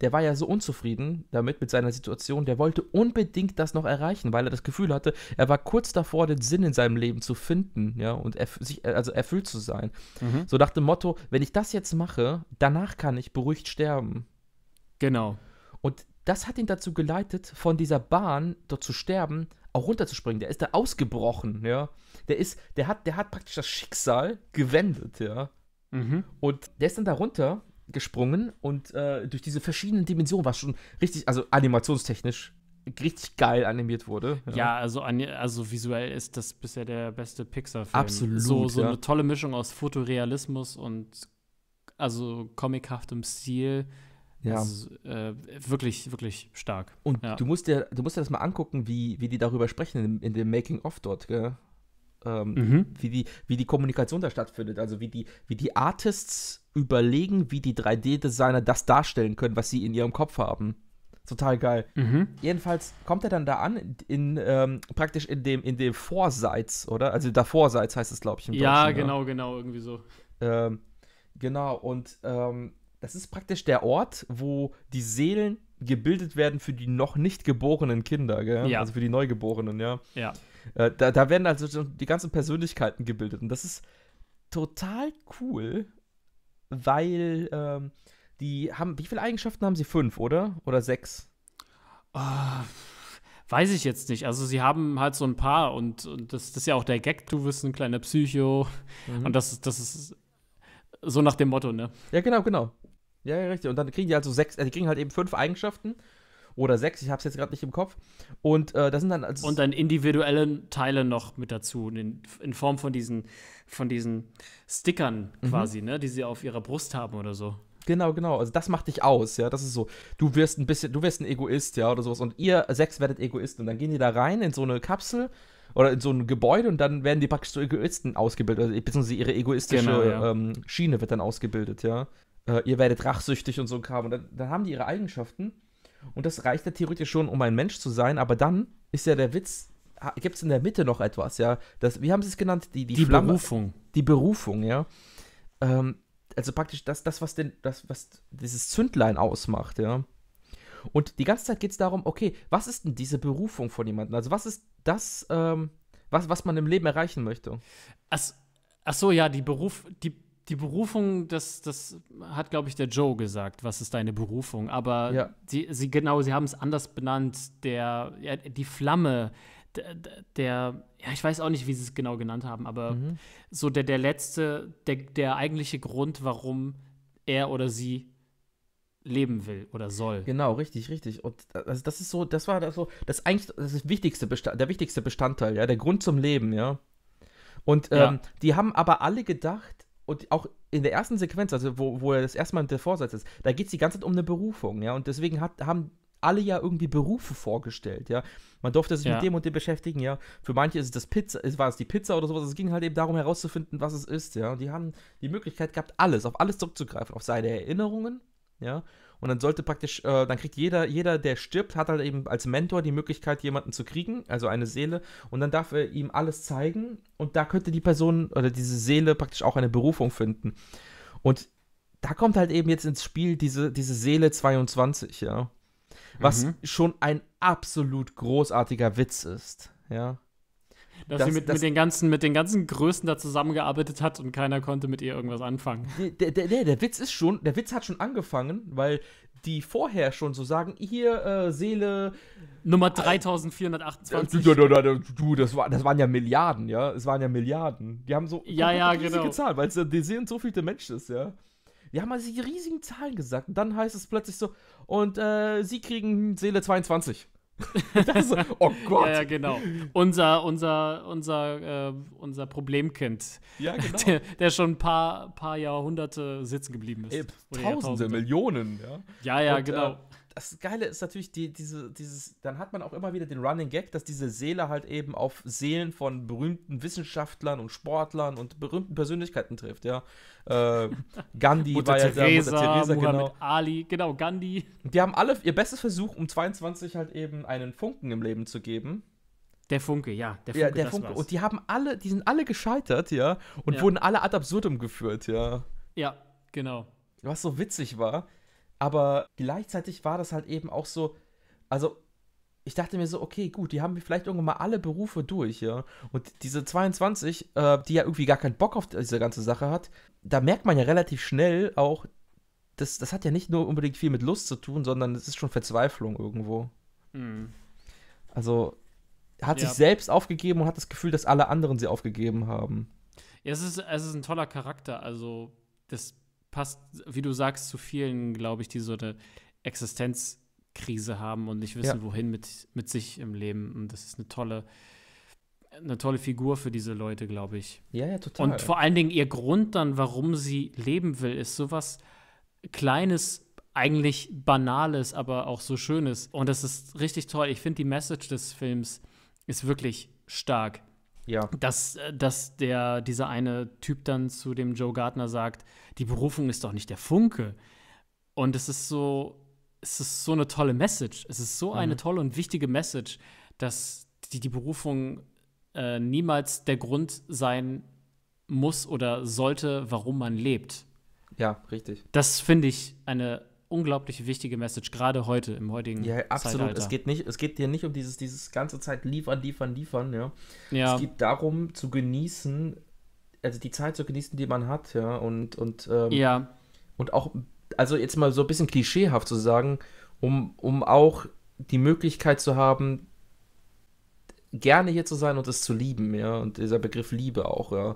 der war ja so unzufrieden damit, mit seiner Situation, der wollte unbedingt das noch erreichen, weil er das Gefühl hatte, er war kurz davor, den Sinn in seinem Leben zu finden, ja, und erf sich, äh, also erfüllt zu sein. Mhm. So nach dem Motto, wenn ich das jetzt mache, danach kann ich beruhigt sterben. Genau. Und das hat ihn dazu geleitet, von dieser Bahn dort zu sterben, auch runterzuspringen. Der ist da ausgebrochen, ja. Der ist, der hat, der hat praktisch das Schicksal gewendet, ja. Mhm. Und der ist dann da runter gesprungen und äh, durch diese verschiedenen Dimensionen, was schon richtig, also animationstechnisch richtig geil animiert wurde. Ja, ja also, also visuell ist das bisher der beste Pixar-Film. Absolut. So, so ja. eine tolle Mischung aus Fotorealismus und also comichaftem Stil. Ja. Also, äh, wirklich, wirklich stark. Und ja. du, musst dir, du musst dir das mal angucken, wie, wie die darüber sprechen in, in dem Making-of dort, gell? ähm, mhm. wie, die, wie die Kommunikation da stattfindet, also wie die, wie die Artists überlegen, wie die 3D-Designer das darstellen können, was sie in ihrem Kopf haben. Total geil. Mhm. Jedenfalls kommt er dann da an, in, ähm, praktisch in dem, in dem Vorseits, oder? Also davorseits heißt es, glaube ich, im ja, Deutschen. Ja, genau, genau, irgendwie so. Ähm, genau, und ähm, das ist praktisch der Ort, wo die Seelen gebildet werden für die noch nicht geborenen Kinder, gell? Ja. Also für die Neugeborenen, ja. Ja. Äh, da, da werden also die ganzen Persönlichkeiten gebildet. Und das ist total cool, weil ähm, die haben, wie viele Eigenschaften haben sie? Fünf, oder? Oder sechs? Oh, weiß ich jetzt nicht. Also sie haben halt so ein paar und, und das, das, ist ja auch der Gag, du bist ein kleiner Psycho. Mhm. Und das, das ist so nach dem Motto, ne? Ja, genau, genau. Ja, ja, richtig. Und dann kriegen die halt so sechs, äh, die kriegen halt eben fünf Eigenschaften oder sechs, ich habe es jetzt gerade nicht im Kopf. Und äh, das sind dann als und dann individuelle Teile noch mit dazu in, in Form von diesen von diesen Stickern mhm. quasi, mhm. ne, die sie auf ihrer Brust haben oder so. Genau, genau. Also das macht dich aus, ja. Das ist so, du wirst ein bisschen, du wirst ein Egoist, ja, oder sowas. Und ihr sechs werdet Egoist. Und dann gehen die da rein in so eine Kapsel oder in so ein Gebäude und dann werden die praktisch zu so Egoisten ausgebildet. Also, beziehungsweise ihre egoistische genau, ja. ähm, Schiene wird dann ausgebildet, ja. Äh, ihr werdet rachsüchtig und so ein Kram. Und dann, dann haben die ihre Eigenschaften und das reicht ja theoretisch schon, um ein Mensch zu sein, aber dann ist ja der Witz, gibt es in der Mitte noch etwas, ja. Das, wie haben sie es genannt? Die, die, die Flamme, Berufung. Die Berufung, ja. Ähm, also praktisch das, das, was den, das, was dieses Zündlein ausmacht, ja. Und die ganze Zeit geht es darum, okay, was ist denn diese Berufung von jemandem? Also was ist das, ähm, was, was man im Leben erreichen möchte? Ach, ach so, ja, die Beruf, die die Berufung, das, das hat, glaube ich, der Joe gesagt, was ist deine Berufung. Aber ja. sie, sie, genau, sie haben es anders benannt, der, ja, die Flamme, der, der, ja, ich weiß auch nicht, wie sie es genau genannt haben, aber mhm. so der, der letzte, der, der eigentliche Grund, warum er oder sie leben will oder soll. Genau, richtig, richtig. Und das, also das ist so, das war das so, das eigentlich das wichtigste der wichtigste Bestandteil, ja, der Grund zum Leben, ja. Und ähm, ja. die haben aber alle gedacht, und auch in der ersten Sequenz, also wo, wo er das erste Mal mit der Vorsatz ist, da geht es die ganze Zeit um eine Berufung, ja. Und deswegen hat, haben alle ja irgendwie Berufe vorgestellt, ja. Man durfte sich ja. mit dem und dem beschäftigen, ja. Für manche ist es das Pizza, war es die Pizza oder sowas. Es ging halt eben darum herauszufinden, was es ist, ja. Und die haben die Möglichkeit gehabt, alles, auf alles zurückzugreifen, auf seine Erinnerungen, ja, und dann sollte praktisch, äh, dann kriegt jeder, jeder, der stirbt, hat halt eben als Mentor die Möglichkeit, jemanden zu kriegen, also eine Seele. Und dann darf er ihm alles zeigen. Und da könnte die Person oder diese Seele praktisch auch eine Berufung finden. Und da kommt halt eben jetzt ins Spiel diese, diese Seele 22, ja. Was mhm. schon ein absolut großartiger Witz ist, ja dass das, sie mit, das, mit, den ganzen, mit den ganzen Größen da zusammengearbeitet hat und keiner konnte mit ihr irgendwas anfangen. Der, der, der, der Witz ist schon, der Witz hat schon angefangen, weil die vorher schon so sagen, hier äh, Seele Nummer 3428. Du, das, war, das waren ja Milliarden, ja, es waren ja Milliarden. Die haben so ja, ja, genau. Zahlen, weil die sehen so viel der Mensch ist, ja. Die haben also die riesigen Zahlen gesagt und dann heißt es plötzlich so und äh, sie kriegen Seele 22. das, oh Gott. ja, ja, genau. Unser, unser, unser, äh, unser Problemkind. Ja, genau. Der, der, schon ein paar, paar Jahrhunderte sitzen geblieben ist. Ey, Tausende, Millionen, ja. Ja, ja, Und, genau. Äh, das Geile ist natürlich die, diese, dieses, dann hat man auch immer wieder den Running Gag, dass diese Seele halt eben auf Seelen von berühmten Wissenschaftlern und Sportlern und berühmten Persönlichkeiten trifft, ja. Äh, Gandhi Mutter war ja Teresa, da, Mutter genau. Ali, genau, Gandhi. Die haben alle ihr bestes Versuch, um 22 halt eben einen Funken im Leben zu geben. Der Funke, ja, der Funke, ja, der Funke. Und die haben alle, die sind alle gescheitert, ja, und ja. wurden alle ad absurdum geführt, ja. Ja, genau. Was so witzig war, aber gleichzeitig war das halt eben auch so, also ich dachte mir so, okay, gut, die haben vielleicht irgendwann mal alle Berufe durch, ja. Und diese 22, äh, die ja irgendwie gar keinen Bock auf diese ganze Sache hat, da merkt man ja relativ schnell auch, das, das hat ja nicht nur unbedingt viel mit Lust zu tun, sondern es ist schon Verzweiflung irgendwo. Mhm. Also hat ja. sich selbst aufgegeben und hat das Gefühl, dass alle anderen sie aufgegeben haben. Ja, es ist, es ist ein toller Charakter. Also, das passt, wie du sagst, zu vielen, glaube ich, die so eine Existenzkrise haben und nicht wissen, ja. wohin mit, mit sich im Leben. Und das ist eine tolle, eine tolle Figur für diese Leute, glaube ich. Ja, ja, total. Und vor allen Dingen ihr Grund dann, warum sie leben will, ist sowas Kleines, eigentlich Banales, aber auch so Schönes. Und das ist richtig toll. Ich finde, die Message des Films ist wirklich stark. Ja. Dass, äh, dass der, dieser eine Typ dann zu dem Joe Gardner sagt, die Berufung ist doch nicht der Funke. Und es ist so, es ist so eine tolle Message. Es ist so mhm. eine tolle und wichtige Message, dass die, die Berufung äh, niemals der Grund sein muss oder sollte, warum man lebt. Ja, richtig. Das finde ich eine unglaublich wichtige Message, gerade heute, im heutigen Ja, absolut. Es geht, nicht, es geht dir nicht um dieses, dieses ganze Zeit liefern, liefern, liefern, ja. ja. Es geht darum, zu genießen, also die Zeit zu genießen, die man hat, ja, und, und, ähm, ja. und auch, also jetzt mal so ein bisschen klischeehaft zu sagen, um, um auch die Möglichkeit zu haben, gerne hier zu sein und es zu lieben, ja, und dieser Begriff Liebe auch, ja.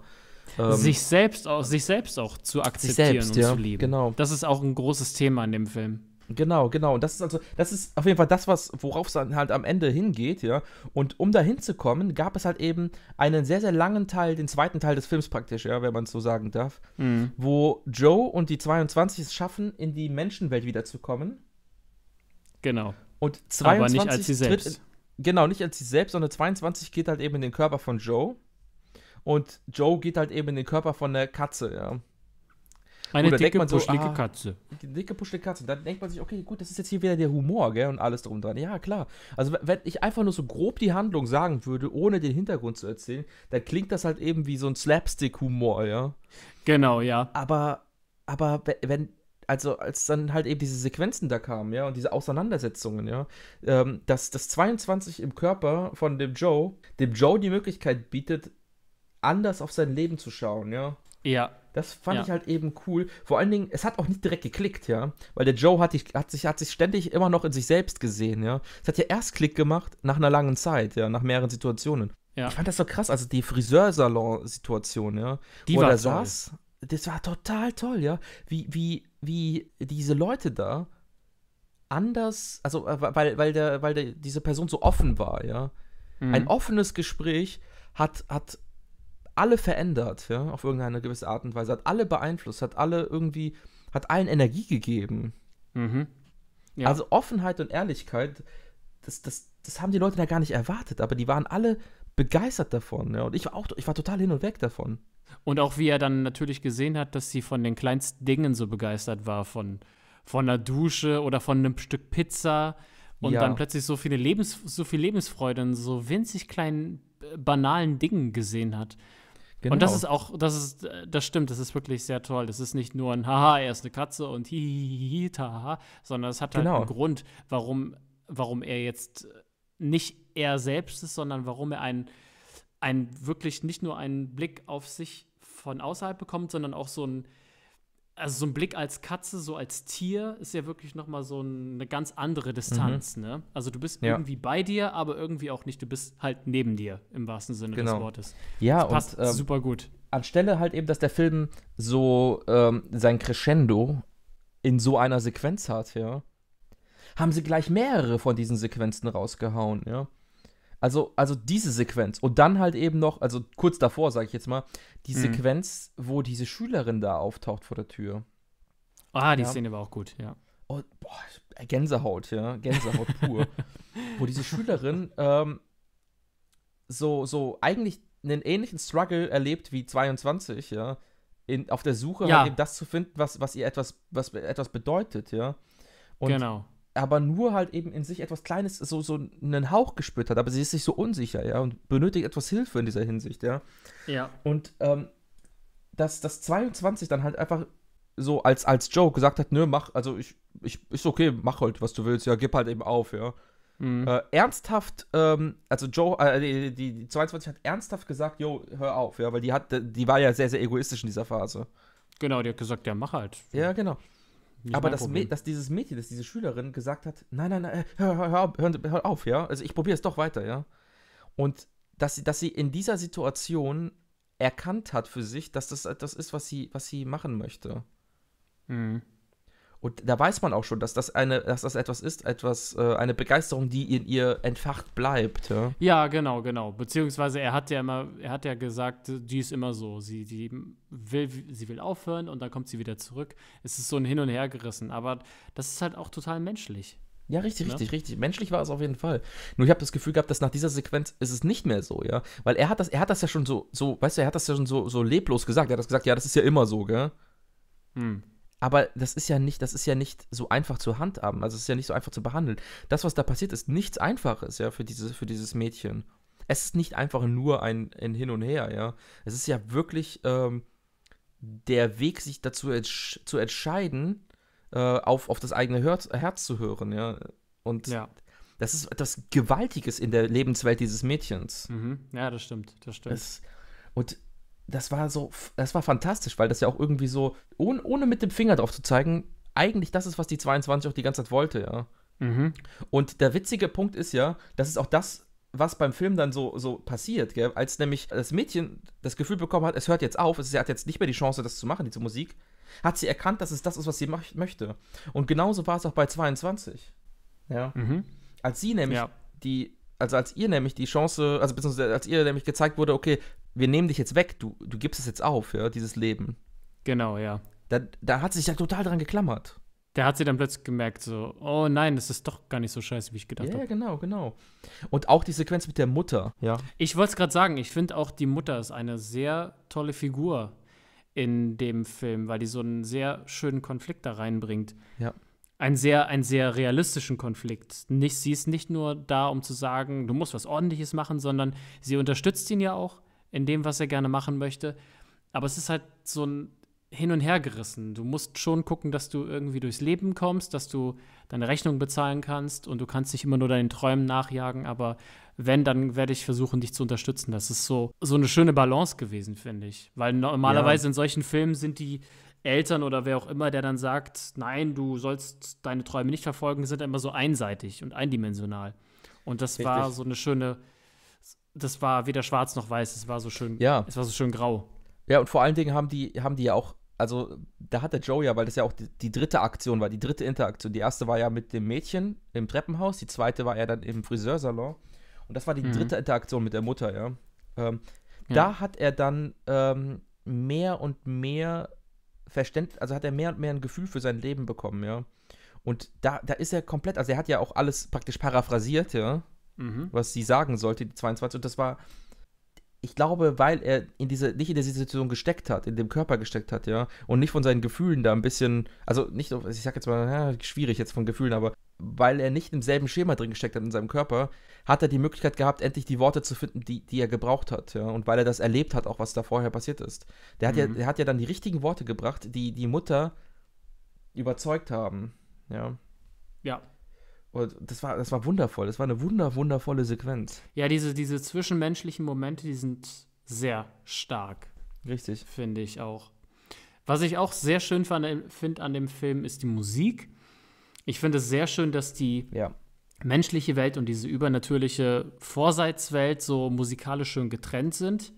Ähm, sich selbst auch, sich selbst auch zu akzeptieren selbst, und ja, zu lieben. Genau. Das ist auch ein großes Thema in dem Film. Genau, genau. Und das ist also, das ist auf jeden Fall das, was, worauf es dann halt am Ende hingeht, ja. Und um da hinzukommen, gab es halt eben einen sehr, sehr langen Teil, den zweiten Teil des Films praktisch, ja, wenn man es so sagen darf, mhm. wo Joe und die 22 es schaffen, in die Menschenwelt wiederzukommen. Genau. Und 22 Aber nicht als sie selbst. In, genau, nicht als sie selbst, sondern 22 geht halt eben in den Körper von Joe und Joe geht halt eben in den Körper von der Katze, ja. Eine gut, dicke, so, puschelige ah, Dicke, puschelige Katze. Dann denkt man sich, okay, gut, das ist jetzt hier wieder der Humor, gell, und alles drum dran. Ja, klar. Also, wenn ich einfach nur so grob die Handlung sagen würde, ohne den Hintergrund zu erzählen, dann klingt das halt eben wie so ein Slapstick-Humor, ja. Genau, ja. Aber, aber wenn, also als dann halt eben diese Sequenzen da kamen, ja, und diese Auseinandersetzungen, ja, ähm, dass das 22 im Körper von dem Joe, dem Joe die Möglichkeit bietet, anders auf sein Leben zu schauen, ja. Ja. Das fand ja. ich halt eben cool. Vor allen Dingen, es hat auch nicht direkt geklickt, ja. Weil der Joe hat, hat, sich, hat sich ständig immer noch in sich selbst gesehen, ja. Es hat ja erst Klick gemacht nach einer langen Zeit, ja, nach mehreren Situationen. Ja. Ich fand das so krass, also die Friseursalon-Situation, ja. Die Wo war er toll. saß, das war total toll, ja. Wie, wie, wie diese Leute da anders, also äh, weil, weil, der, weil der, diese Person so offen war, ja. Mhm. Ein offenes Gespräch hat, hat alle verändert, ja, auf irgendeine gewisse Art und Weise, hat alle beeinflusst, hat alle irgendwie, hat allen Energie gegeben. Mhm. Ja. Also Offenheit und Ehrlichkeit, das, das, das haben die Leute da gar nicht erwartet, aber die waren alle begeistert davon, ja. Und ich war auch, ich war total hin und weg davon. Und auch wie er dann natürlich gesehen hat, dass sie von den kleinsten Dingen so begeistert war, von, von einer Dusche oder von einem Stück Pizza und ja. dann plötzlich so viele Lebens, so viel Lebensfreude in so winzig kleinen äh, banalen Dingen gesehen hat. Genau. Und das genau. ist auch, das ist, äh, das stimmt, das ist wirklich sehr toll. Das ist nicht nur ein Haha, er ist eine Katze und hihihihi, haha, sondern es hat halt genau. einen Grund, warum, warum er jetzt äh, nicht er selbst ist, sondern warum er einen, einen wirklich nicht nur einen Blick auf sich von außerhalb bekommt, sondern auch so einen also so ein Blick als Katze, so als Tier, ist ja wirklich noch mal so eine ganz andere Distanz. Mhm. Ne? Also du bist ja. irgendwie bei dir, aber irgendwie auch nicht. Du bist halt neben dir im wahrsten Sinne genau. des Wortes. Ja, das passt und, ähm, super gut. Anstelle halt eben, dass der Film so ähm, sein Crescendo in so einer Sequenz hat, ja, haben sie gleich mehrere von diesen Sequenzen rausgehauen, ja. Also, also diese Sequenz und dann halt eben noch, also kurz davor, sage ich jetzt mal, die mhm. Sequenz, wo diese Schülerin da auftaucht vor der Tür. Ah, die ja. Szene war auch gut, ja. Und, oh, boah, Gänsehaut, ja, Gänsehaut pur. wo diese Schülerin ähm, so, so eigentlich einen ähnlichen Struggle erlebt wie 22, ja. In, auf der Suche, ja. halt eben das zu finden, was, was ihr etwas, was etwas bedeutet, ja. Und genau aber nur halt eben in sich etwas Kleines, so, so einen Hauch gespürt hat, aber sie ist sich so unsicher, ja, und benötigt etwas Hilfe in dieser Hinsicht, ja. Ja. Und ähm, dass das 22 dann halt einfach so als, als Joke gesagt hat, nö, mach, also ich, ich, ist okay, mach halt, was du willst, ja, gib halt eben auf, ja. Mhm. Äh, ernsthaft, ähm, also Joe, äh, die, die, die 22 hat ernsthaft gesagt, jo, hör auf, ja, weil die hat, die war ja sehr, sehr egoistisch in dieser Phase. Genau, die hat gesagt, ja, mach halt. Ja, genau aber dass, dass, dieses Mädchen, dass diese Schülerin gesagt hat, nein, nein, nein, hör, hör, hör, hör auf, ja. Also ich probiere es doch weiter, ja. Und dass sie, dass sie in dieser Situation erkannt hat für sich, dass das etwas ist, was sie, was sie machen möchte. Mhm. Und da weiß man auch schon, dass das eine, dass das etwas ist, etwas, äh, eine Begeisterung, die in ihr entfacht bleibt. Ja? ja? genau, genau. Beziehungsweise er hat ja immer, er hat ja gesagt, die ist immer so. Sie, die will, sie will aufhören und dann kommt sie wieder zurück. Es ist so ein Hin und Her gerissen. Aber das ist halt auch total menschlich. Ja, richtig, ne? richtig, ja. richtig. Menschlich war es auf jeden Fall. Nur ich habe das Gefühl gehabt, dass nach dieser Sequenz ist es nicht mehr so, ja. Weil er hat das, er hat das ja schon so, so, weißt du, er hat das ja schon so, so leblos gesagt. Er hat das gesagt, ja, das ist ja immer so, gell? Hm aber das ist ja nicht, das ist ja nicht so einfach zu handhaben. Also es ist ja nicht so einfach zu behandeln. Das, was da passiert, ist nichts Einfaches, ja, für dieses, für dieses Mädchen. Es ist nicht einfach nur ein, ein Hin und Her, ja. Es ist ja wirklich ähm, der Weg, sich dazu entsch zu entscheiden, äh, auf, auf das eigene Herz, Herz zu hören, ja. Und ja. das ist etwas Gewaltiges in der Lebenswelt dieses Mädchens. Mhm. Ja, das stimmt, das stimmt. Es, und das war so, das war fantastisch, weil das ja auch irgendwie so, ohne, ohne mit dem Finger drauf zu zeigen, eigentlich das ist, was die 22 auch die ganze Zeit wollte, ja. Mhm. Und der witzige Punkt ist ja, das ist auch das, was beim Film dann so, so passiert, gell? als nämlich das Mädchen das Gefühl bekommen hat, es hört jetzt auf, sie hat jetzt nicht mehr die Chance, das zu machen, diese Musik, hat sie erkannt, dass es das ist, was sie möchte. Und genauso war es auch bei 22. Ja. Mhm. Als sie nämlich ja. die, also als ihr nämlich die Chance, also beziehungsweise als ihr nämlich gezeigt wurde, okay, wir nehmen dich jetzt weg, du, du gibst es jetzt auf, ja, dieses Leben. Genau, ja. Da, da hat sie sich ja total dran geklammert. Der hat sie dann plötzlich gemerkt, so, oh nein, das ist doch gar nicht so scheiße, wie ich gedacht habe. Ja, hab. genau, genau. Und auch die Sequenz mit der Mutter, ja. Ich wollte es gerade sagen, ich finde auch die Mutter ist eine sehr tolle Figur in dem Film, weil die so einen sehr schönen Konflikt da reinbringt. Ja. Einen sehr, einen sehr realistischen Konflikt. Nicht, sie ist nicht nur da, um zu sagen, du musst was Ordentliches machen, sondern sie unterstützt ihn ja auch in dem, was er gerne machen möchte. Aber es ist halt so ein Hin- und Hergerissen. Du musst schon gucken, dass du irgendwie durchs Leben kommst, dass du deine Rechnung bezahlen kannst und du kannst nicht immer nur deinen Träumen nachjagen, aber wenn, dann werde ich versuchen, dich zu unterstützen. Das ist so, so eine schöne Balance gewesen, finde ich. Weil normalerweise ja. in solchen Filmen sind die Eltern oder wer auch immer, der dann sagt, nein, du sollst deine Träume nicht verfolgen, sind immer so einseitig und eindimensional. Und das Richtig. war so eine schöne das war weder schwarz noch weiß, es war so schön, ja. es war so schön grau. Ja, und vor allen Dingen haben die, haben die ja auch, also da hat der Joe ja, weil das ja auch die, die, dritte Aktion war, die dritte Interaktion. Die erste war ja mit dem Mädchen im Treppenhaus, die zweite war ja dann im Friseursalon. Und das war die mhm. dritte Interaktion mit der Mutter, ja. Ähm, ja. Da hat er dann ähm, mehr und mehr Verständnis, also hat er mehr und mehr ein Gefühl für sein Leben bekommen, ja. Und da, da ist er komplett, also er hat ja auch alles praktisch paraphrasiert, ja mhm. was sie sagen sollte, die 22. Und das war, ich glaube, weil er in diese, nicht in der Situation gesteckt hat, in dem Körper gesteckt hat, ja, und nicht von seinen Gefühlen da ein bisschen, also nicht, ich sag jetzt mal, ja, schwierig jetzt von Gefühlen, aber weil er nicht im selben Schema drin gesteckt hat in seinem Körper, hat er die Möglichkeit gehabt, endlich die Worte zu finden, die, die er gebraucht hat, ja, und weil er das erlebt hat, auch was da vorher passiert ist. Der hat, mhm. ja, der hat ja dann die richtigen Worte gebracht, die die Mutter überzeugt haben, ja. Ja, und das war, das war wundervoll. Das war eine wunder, wundervolle Sequenz. Ja, diese, diese zwischenmenschlichen Momente, die sind sehr stark. Richtig. Finde ich auch. Was ich auch sehr schön äh, finde an dem Film, ist die Musik. Ich finde es sehr schön, dass die ja. menschliche Welt und diese übernatürliche Vorseitswelt so musikalisch schön getrennt sind.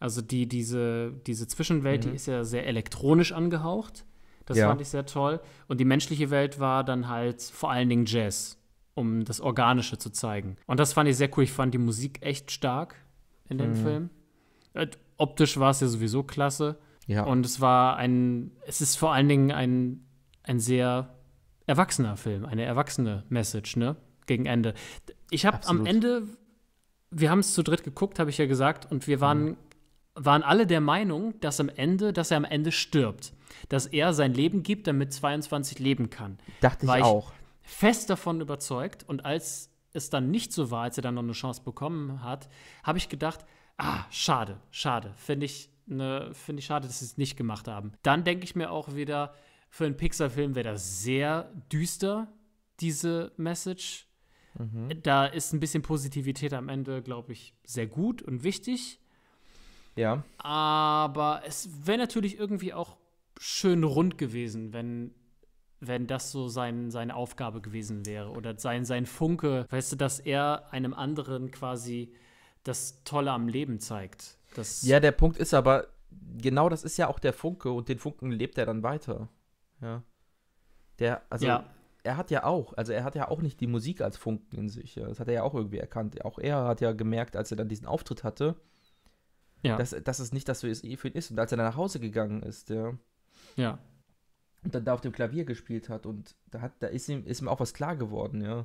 Also die, diese, diese Zwischenwelt, mhm. die ist ja sehr elektronisch angehaucht. Das ja. fand ich sehr toll. Und die menschliche Welt war dann halt vor allen Dingen Jazz, um das Organische zu zeigen. Und das fand ich sehr cool. Ich fand die Musik echt stark in dem mhm. Film. Äh, optisch war es ja sowieso klasse. Ja. Und es war ein, es ist vor allen Dingen ein, ein sehr erwachsener Film, eine erwachsene Message, ne? Gegen Ende. Ich habe am Ende, wir haben es zu dritt geguckt, habe ich ja gesagt, und wir waren, mhm. waren alle der Meinung, dass am Ende, dass er am Ende stirbt dass er sein Leben gibt, damit 22 leben kann. Dachte ich, ich auch. Fest davon überzeugt und als es dann nicht so war, als er dann noch eine Chance bekommen hat, habe ich gedacht, ah, schade, schade, finde ich, ne, find ich schade, dass sie es nicht gemacht haben. Dann denke ich mir auch wieder, für einen Pixar-Film wäre das sehr düster, diese Message. Mhm. Da ist ein bisschen Positivität am Ende, glaube ich, sehr gut und wichtig. Ja. Aber es wäre natürlich irgendwie auch schön rund gewesen, wenn wenn das so sein, seine Aufgabe gewesen wäre oder sein, sein Funke, weißt du, dass er einem anderen quasi das Tolle am Leben zeigt. Das ja, der Punkt ist aber, genau das ist ja auch der Funke und den Funken lebt er dann weiter. Ja. Der, also, ja. er hat ja auch, also er hat ja auch nicht die Musik als Funken in sich. Ja. Das hat er ja auch irgendwie erkannt. Auch er hat ja gemerkt, als er dann diesen Auftritt hatte, ja. dass, dass es nicht das es für ihn ist. Und als er dann nach Hause gegangen ist, ja ja. Und dann da auf dem Klavier gespielt hat und da, hat, da ist, ihm, ist ihm auch was klar geworden, ja.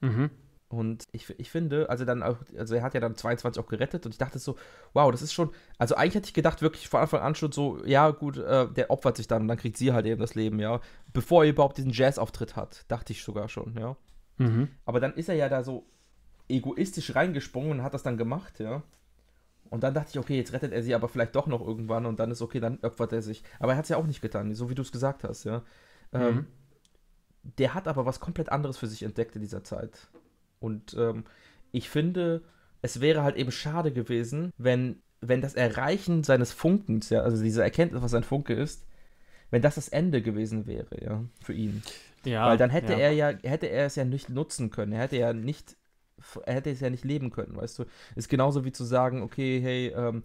Mhm. Und ich, ich finde, also dann auch, also er hat ja dann 22 auch gerettet und ich dachte so, wow, das ist schon, also eigentlich hätte ich gedacht, wirklich von Anfang an schon so, ja gut, äh, der opfert sich dann und dann kriegt sie halt eben das Leben, ja. Bevor er überhaupt diesen Jazzauftritt hat, dachte ich sogar schon, ja. Mhm. Aber dann ist er ja da so egoistisch reingesprungen und hat das dann gemacht, ja. Und dann dachte ich, okay, jetzt rettet er sie aber vielleicht doch noch irgendwann und dann ist okay, dann opfert er sich. Aber er hat es ja auch nicht getan, so wie du es gesagt hast, ja. Ähm, mhm. Ähm, der hat aber was komplett anderes für sich entdeckt in dieser Zeit. Und ähm, ich finde, es wäre halt eben schade gewesen, wenn, wenn das Erreichen seines Funkens, ja, also diese Erkenntnis, was ein Funke ist, wenn das das Ende gewesen wäre, ja, für ihn. Ja, Weil dann hätte ja. er ja, hätte er es ja nicht nutzen können. Er hätte ja nicht er hätte es ja nicht leben können, weißt du? Ist genauso wie zu sagen, okay, hey, ähm,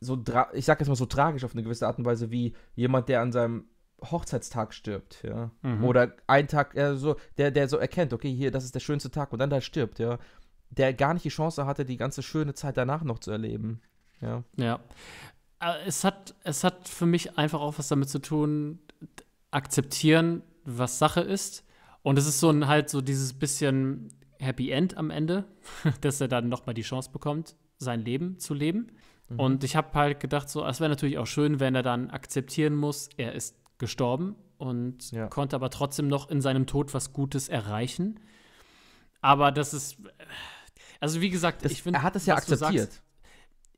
so ich sag jetzt mal so tragisch auf eine gewisse Art und Weise wie jemand, der an seinem Hochzeitstag stirbt, ja. Mhm. Oder ein Tag, äh, so, der, der so erkennt, okay, hier, das ist der schönste Tag und dann da stirbt, ja. Der gar nicht die Chance hatte, die ganze schöne Zeit danach noch zu erleben. Ja. Ja. Es hat, es hat für mich einfach auch was damit zu tun, akzeptieren, was Sache ist. Und es ist so ein halt so dieses bisschen Happy End am Ende, dass er dann nochmal die Chance bekommt, sein Leben zu leben. Mhm. Und ich habe halt gedacht, so, es wäre natürlich auch schön, wenn er dann akzeptieren muss, er ist gestorben und ja. konnte aber trotzdem noch in seinem Tod was Gutes erreichen. Aber das ist, also wie gesagt, das, ich finde. Er hat es ja akzeptiert. Sagst,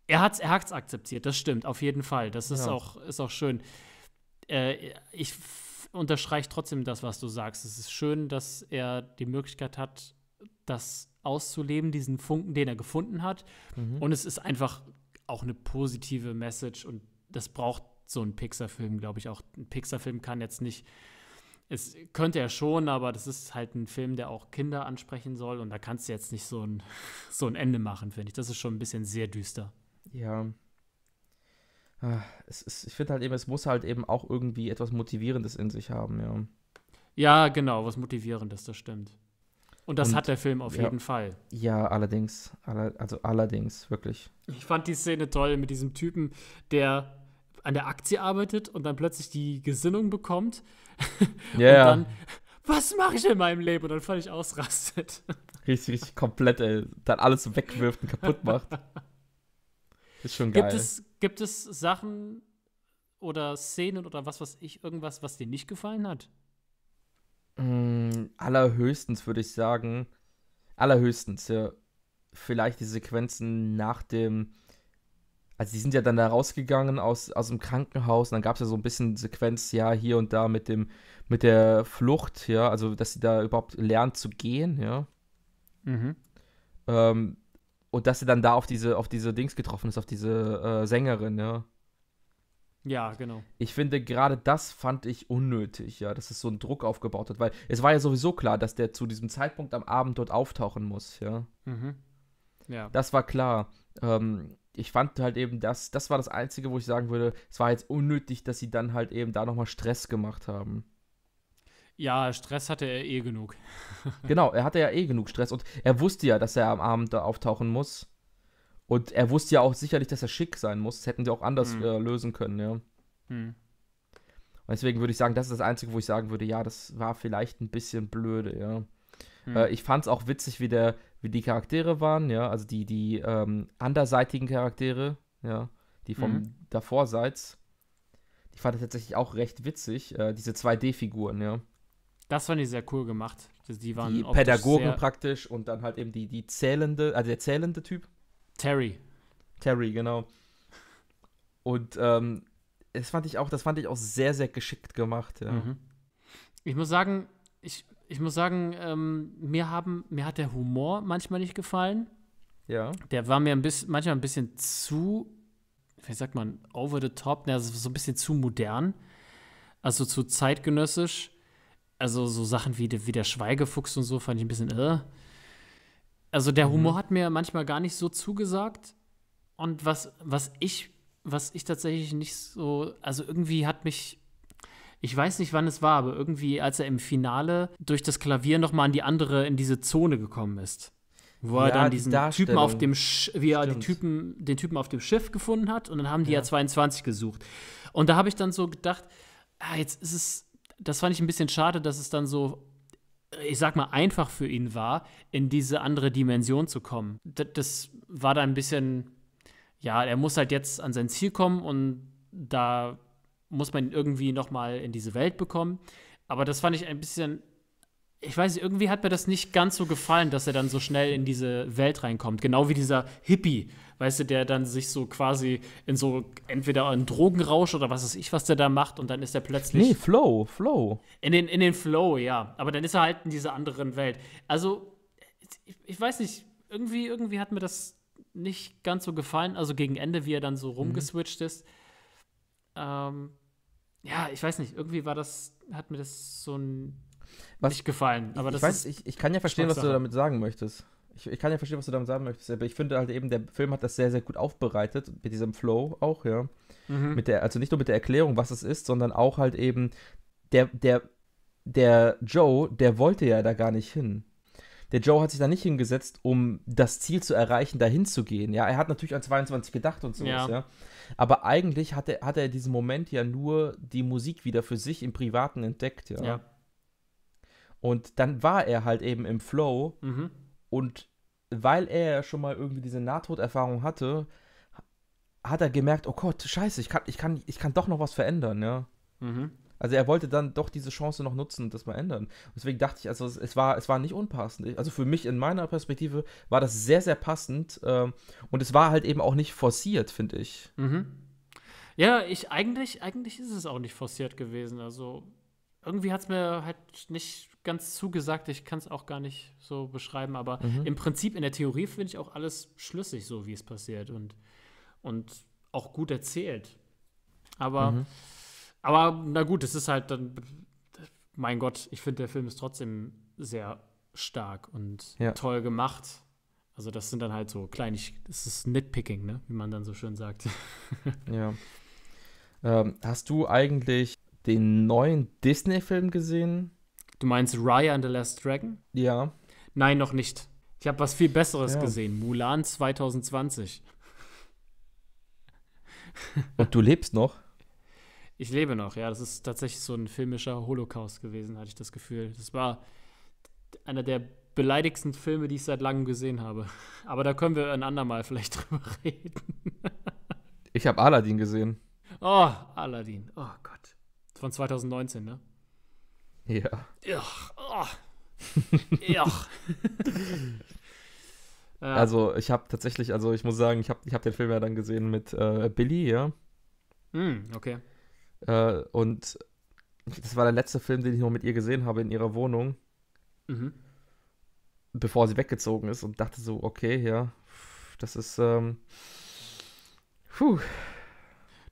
er hat es er hat's akzeptiert, das stimmt, auf jeden Fall. Das ist, ja. auch, ist auch schön. Äh, ich unterstreiche trotzdem das, was du sagst. Es ist schön, dass er die Möglichkeit hat, das auszuleben, diesen Funken, den er gefunden hat. Mhm. Und es ist einfach auch eine positive Message und das braucht so ein Pixar-Film, glaube ich auch. Ein Pixar-Film kann jetzt nicht, es könnte er schon, aber das ist halt ein Film, der auch Kinder ansprechen soll und da kannst du jetzt nicht so ein, so ein Ende machen, finde ich. Das ist schon ein bisschen sehr düster. Ja. Ah, es ist, ich finde halt eben, es muss halt eben auch irgendwie etwas Motivierendes in sich haben, ja. Ja, genau, was Motivierendes, das stimmt. Und das und, hat der Film auf ja, jeden Fall. Ja, allerdings. Aller, also allerdings, wirklich. Ich fand die Szene toll mit diesem Typen, der an der Aktie arbeitet und dann plötzlich die Gesinnung bekommt. Ja. Yeah. und dann, was mache ich in meinem Leben? Und dann völlig ausrastet. Richtig, richtig komplett, ey. Äh, dann alles wegwirft und kaputt macht. Ist schon geil. Gibt es, gibt es Sachen oder Szenen oder was weiß ich, irgendwas, was dir nicht gefallen hat? Mm, allerhöchstens würde ich sagen, allerhöchstens, ja, vielleicht die Sequenzen nach dem, also die sind ja dann da rausgegangen aus, aus dem Krankenhaus und dann gab es ja so ein bisschen Sequenz, ja, hier und da mit dem, mit der Flucht, ja, also dass sie da überhaupt lernt zu gehen, ja. Mhm. Ähm, und dass sie dann da auf diese, auf diese Dings getroffen ist, auf diese äh, Sängerin, ja. Ja, genau. Ich finde, gerade das fand ich unnötig, ja, dass es so einen Druck aufgebaut hat, weil es war ja sowieso klar, dass der zu diesem Zeitpunkt am Abend dort auftauchen muss, ja. Mhm. Ja. Das war klar. Ähm, ich fand halt eben, das, das war das Einzige, wo ich sagen würde, es war jetzt unnötig, dass sie dann halt eben da nochmal Stress gemacht haben. Ja, Stress hatte er eh genug. genau, er hatte ja eh genug Stress und er wusste ja, dass er am Abend da auftauchen muss. Und er wusste ja auch sicherlich, dass er schick sein muss. Das hätten sie auch anders mhm. äh, lösen können, ja. Mhm. Und deswegen würde ich sagen, das ist das Einzige, wo ich sagen würde, ja, das war vielleicht ein bisschen blöde, ja. Mhm. Äh, ich fand es auch witzig, wie, der, wie die Charaktere waren, ja, also die, die ähm, anderseitigen Charaktere, ja, die vom mhm. davorseits. Die fand ich tatsächlich auch recht witzig, äh, diese 2D-Figuren, ja. Das fand ich sehr cool gemacht. Die waren die Pädagogen praktisch und dann halt eben die, die zählende, also der zählende Typ. Terry. Terry, genau. Und ähm, das fand ich auch, das fand ich auch sehr, sehr geschickt gemacht, ja. Mhm. Ich muss sagen, ich, ich muss sagen, ähm, mir, haben, mir hat der Humor manchmal nicht gefallen. Ja. Der war mir ein bisschen, manchmal ein bisschen zu, wie sagt man, over the top, ne, also so ein bisschen zu modern. Also zu zeitgenössisch. Also so Sachen wie, wie der Schweigefuchs und so fand ich ein bisschen irre. Äh. Also der Humor mhm. hat mir manchmal gar nicht so zugesagt. Und was, was ich, was ich tatsächlich nicht so, also irgendwie hat mich, ich weiß nicht, wann es war, aber irgendwie, als er im Finale durch das Klavier nochmal in die andere, in diese Zone gekommen ist. Wo ja, er dann diesen die Typen auf dem Sch wie er den Typen, den Typen auf dem Schiff gefunden hat und dann haben die ja, ja 22 gesucht. Und da habe ich dann so gedacht, ah, jetzt ist es, das fand ich ein bisschen schade, dass es dann so ich sag mal, einfach für ihn war, in diese andere Dimension zu kommen. D das war da ein bisschen, ja, er muss halt jetzt an sein Ziel kommen und da muss man ihn irgendwie nochmal in diese Welt bekommen. Aber das fand ich ein bisschen ich weiß nicht, irgendwie hat mir das nicht ganz so gefallen, dass er dann so schnell in diese Welt reinkommt. Genau wie dieser Hippie, weißt du, der dann sich so quasi in so entweder einen Drogenrausch oder was weiß ich, was der da macht und dann ist er plötzlich. Nee, Flow, Flow. In den, in den Flow, ja. Aber dann ist er halt in dieser anderen Welt. Also, ich, ich weiß nicht, irgendwie, irgendwie hat mir das nicht ganz so gefallen. Also gegen Ende, wie er dann so mhm. rumgeswitcht mhm. ist. Ähm, ja, ich weiß nicht, irgendwie war das, hat mir das so ein was, nicht gefallen. Aber ich, ich das weiß, ich, ich, kann ja verstehen, was du damit sagen möchtest. Ich, ich, kann ja verstehen, was du damit sagen möchtest. Aber ich finde halt eben, der Film hat das sehr, sehr gut aufbereitet, mit diesem Flow auch, ja. Mhm. Mit der, also nicht nur mit der Erklärung, was es ist, sondern auch halt eben, der, der, der Joe, der wollte ja da gar nicht hin der Joe hat sich da nicht hingesetzt, um das Ziel zu erreichen, dahin zu gehen. Ja, er hat natürlich an 22 gedacht und sowas, ja. ja. Aber eigentlich hat er, hat er diesen Moment ja nur die Musik wieder für sich im Privaten entdeckt, ja. ja. Und dann war er halt eben im Flow mhm. und weil er schon mal irgendwie diese Nahtoderfahrung hatte, hat er gemerkt, oh Gott, scheiße, ich kann, ich kann, ich kann doch noch was verändern, ja. Mhm. Also er wollte dann doch diese Chance noch nutzen und das mal ändern. Deswegen dachte ich, also es, es, war, es war nicht unpassend. Also für mich in meiner Perspektive war das sehr, sehr passend ähm, und es war halt eben auch nicht forciert, finde ich. Mhm. Ja, ich eigentlich, eigentlich ist es auch nicht forciert gewesen. Also irgendwie hat es mir halt nicht ganz zugesagt. Ich kann es auch gar nicht so beschreiben, aber mhm. im Prinzip in der Theorie finde ich auch alles schlüssig, so wie es passiert und, und auch gut erzählt. Aber, mhm. aber na gut, es ist halt dann, mein Gott, ich finde, der Film ist trotzdem sehr stark und ja. toll gemacht. Also, das sind dann halt so kleinig, das ist Nitpicking, ne? wie man dann so schön sagt. ja. Ähm, hast du eigentlich den neuen Disney-Film gesehen? Du meinst Raya and the Last Dragon? Ja. Nein, noch nicht. Ich habe was viel Besseres ja. gesehen. Mulan 2020. Und du lebst noch? Ich lebe noch, ja. Das ist tatsächlich so ein filmischer Holocaust gewesen, hatte ich das Gefühl. Das war einer der beleidigsten Filme, die ich seit langem gesehen habe. Aber da können wir ein andermal vielleicht drüber reden. ich habe Aladdin gesehen. Oh, Aladdin. Oh Gott. Von 2019, ne? Ja. Ja. Oh. also ich habe tatsächlich, also ich muss sagen, ich habe ich hab den Film ja dann gesehen mit äh, Billy, ja. Mm, okay. Äh, und das war der letzte Film, den ich noch mit ihr gesehen habe in ihrer Wohnung. Mhm. Bevor sie weggezogen ist und dachte so, okay, ja, das ist, ähm, puh.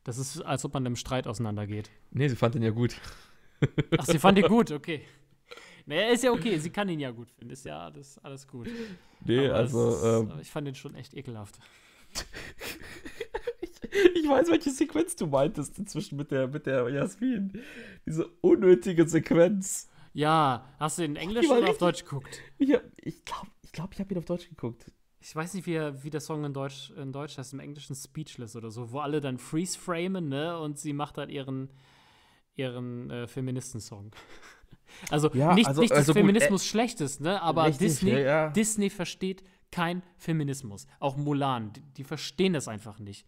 Das ist, als ob man einem Streit auseinandergeht. Nee, sie fand den ja gut. Ach, sie fand ihn gut, okay. Naja, ist ja okay, sie kann ihn ja gut finden, ist ja alles, alles gut. Nee, aber also. Ist, ähm, ich fand ihn schon echt ekelhaft. ich, ich weiß, welche Sequenz du meintest inzwischen mit der, mit der Jasmin. Diese unnötige Sequenz. Ja, hast du in Englisch oder auf Deutsch geguckt? Ich glaube, ich, glaub, ich, glaub, ich habe ihn auf Deutsch geguckt. Ich weiß nicht, wie, wie der Song in Deutsch, in Deutsch heißt, im Englischen Speechless oder so, wo alle dann freeze-framen, ne? Und sie macht dann ihren, ihren äh, Feministensong. Also ja, nicht, also, nicht also dass Feminismus gut, äh, schlecht ist, ne? aber richtig, Disney, ja. Disney versteht kein Feminismus. Auch Mulan, die, die verstehen das einfach nicht.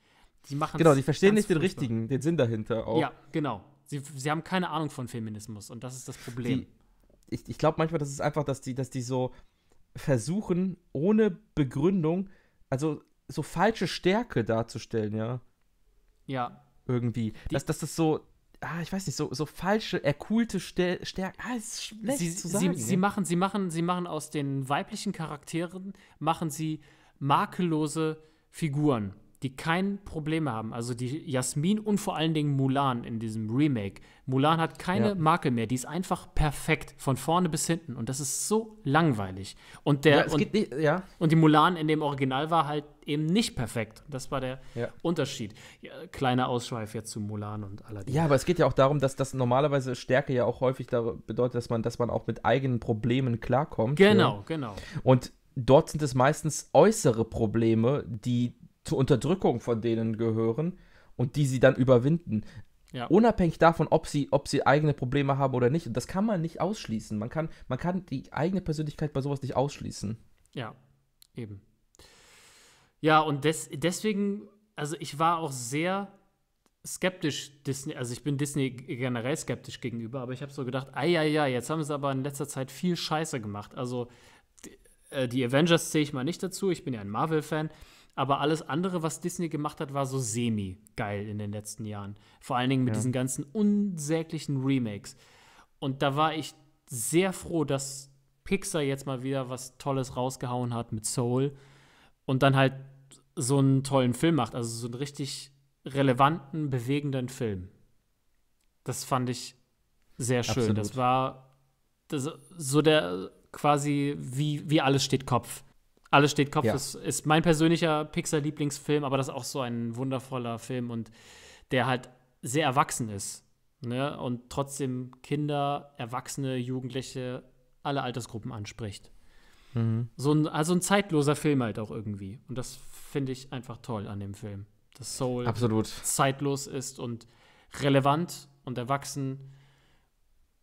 Die machen Genau, die verstehen nicht den richtigen, den Sinn dahinter auch. Ja, genau. Sie, sie haben keine Ahnung von Feminismus und das ist das Problem. Die, ich, ich glaube manchmal, das ist einfach, dass die, dass die so versuchen, ohne Begründung, also so falsche Stärke darzustellen, ja. Ja. Irgendwie. Die, dass, dass das so, ah, ich weiß nicht, so, so falsche, erkulte Stärken. Ah, ist schlecht sie, zu sagen. Sie, sie, ne? machen, sie, machen, sie machen aus den weiblichen Charakteren, machen sie makellose Figuren die kein Problem haben. Also die Jasmin und vor allen Dingen Mulan in diesem Remake. Mulan hat keine ja. Makel mehr. Die ist einfach perfekt von vorne bis hinten. Und das ist so langweilig. Und der ja, und, nicht, ja. und, die Mulan in dem Original war halt eben nicht perfekt. Das war der Unterschied. kleiner Ausschweif jetzt zu Mulan und Aladdin. Ja, aber es geht ja auch darum, dass das normalerweise Stärke ja auch häufig bedeutet, dass man, dass man auch mit eigenen Problemen klarkommt. Ne? Genau, genau. Und dort sind es meistens äußere Probleme, die zur Unterdrückung von denen gehören und die sie dann überwinden. Ja. Unabhängig davon, ob sie, ob sie eigene Probleme haben oder nicht. Und das kann man nicht ausschließen. Man kann, man kann die eigene Persönlichkeit bei sowas nicht ausschließen. Ja, eben. Ja, und des, deswegen, also ich war auch sehr skeptisch Disney, also ich bin Disney generell skeptisch gegenüber, aber ich habe so gedacht, ei, ei, ei, jetzt haben sie aber in letzter Zeit viel Scheiße gemacht. Also die, äh, die Avengers zähle ich mal nicht dazu, ich bin ja ein Marvel-Fan aber alles andere, was Disney gemacht hat, war so semi-geil in den letzten Jahren. Vor allen Dingen mit ja. diesen ganzen unsäglichen Remakes. Und da war ich sehr froh, dass Pixar jetzt mal wieder was Tolles rausgehauen hat mit Soul und dann halt so einen tollen Film macht, also so einen richtig relevanten, bewegenden Film. Das fand ich sehr schön. Absolut. Das war das, so der quasi wie, wie alles steht Kopf alles steht Kopf ja. ist, ist mein persönlicher Pixar-Lieblingsfilm, aber das ist auch so ein wundervoller Film und der halt sehr erwachsen ist. Ne? Und trotzdem Kinder, Erwachsene, Jugendliche, alle Altersgruppen anspricht. Mhm. So ein, also ein zeitloser Film halt auch irgendwie. Und das finde ich einfach toll an dem Film. Dass Soul Absolut. zeitlos ist und relevant und erwachsen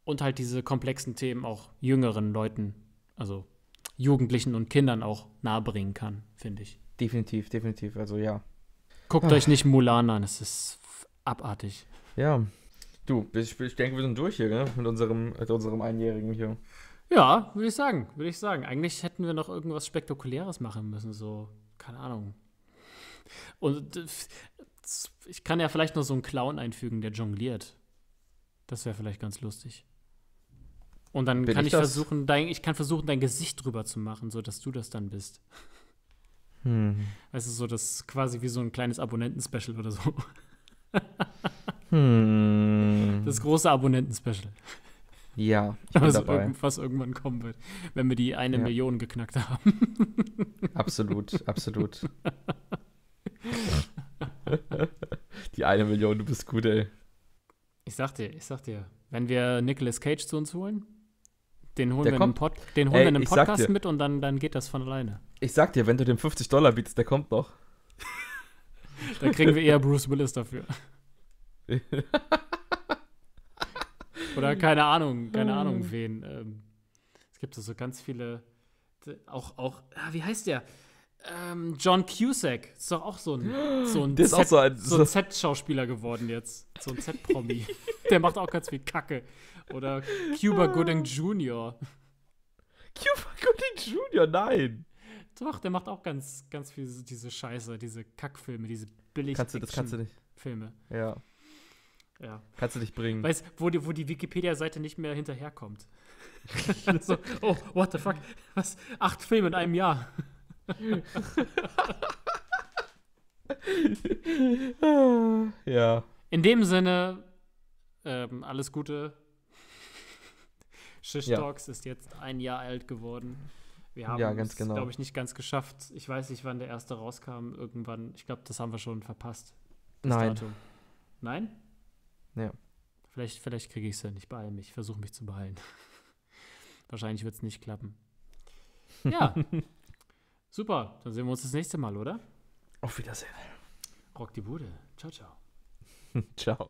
und halt diese komplexen Themen auch jüngeren Leuten, also Jugendlichen und Kindern auch nahebringen kann, finde ich. Definitiv, definitiv. Also ja. Guckt Ach. euch nicht Mulan an, es ist abartig. Ja. Du, ich, ich denke, wir sind durch hier, ne? Mit unserem, mit unserem Einjährigen hier. Ja, würde ich sagen, würde ich sagen. Eigentlich hätten wir noch irgendwas Spektakuläres machen müssen, so, keine Ahnung. Und ich kann ja vielleicht noch so einen Clown einfügen, der jongliert. Das wäre vielleicht ganz lustig. Und dann bin kann ich, ich versuchen, dein, ich kann versuchen, dein Gesicht drüber zu machen, sodass du das dann bist. Hm. Weißt du, so das ist quasi wie so ein kleines Abonnenten-Special oder so. hm. Das große Abonnenten-Special. Ja, ich bin also dabei. was irgendwann kommen wird, wenn wir die eine ja. Million geknackt haben. absolut, absolut. die eine Million, du bist gut, ey. Ich sag dir, ich sag dir, wenn wir Nicolas Cage zu uns holen, den holen der wir, kommt. Pod, den holen Ey, wir in Podcast dir, mit und dann, dann geht das von alleine. Ich sag dir, wenn du dem 50 Dollar bietest, der kommt noch. dann kriegen wir eher Bruce Willis dafür. Oder keine Ahnung, keine ah. Ahnung wen. Ähm, es gibt so ganz viele, auch, auch ah, wie heißt der? Ähm, John Cusack ist doch auch so ein, so ein, Z, so ein, so ein Z-Schauspieler geworden jetzt. So ein Z-Promi. der macht auch ganz viel Kacke. Oder Cuba ah. Gooding Jr. Cuba Gooding Jr., nein! Doch, der macht auch ganz, ganz viel diese Scheiße, diese Kackfilme, diese billig kannst du, das kannst du nicht. Filme. Ja. Ja. Kannst du dich bringen. Weißt du, wo die, wo die Wikipedia-Seite nicht mehr hinterherkommt. so, oh, what the fuck? Was? Acht Filme in einem Jahr. ja. In dem Sinne, ähm, alles Gute Shish ja. Talks ist jetzt ein Jahr alt geworden. Wir haben ja, es, genau. glaube ich, nicht ganz geschafft. Ich weiß nicht, wann der erste rauskam. Irgendwann, ich glaube, das haben wir schon verpasst. Nein. Datum. Nein? Ja. Vielleicht, vielleicht kriege ich es ja nicht. Beeil mich. Ich versuche mich zu beeilen. Wahrscheinlich wird es nicht klappen. Ja. Super. Dann sehen wir uns das nächste Mal, oder? Auf Wiedersehen. Rock die Bude. Ciao, ciao. ciao.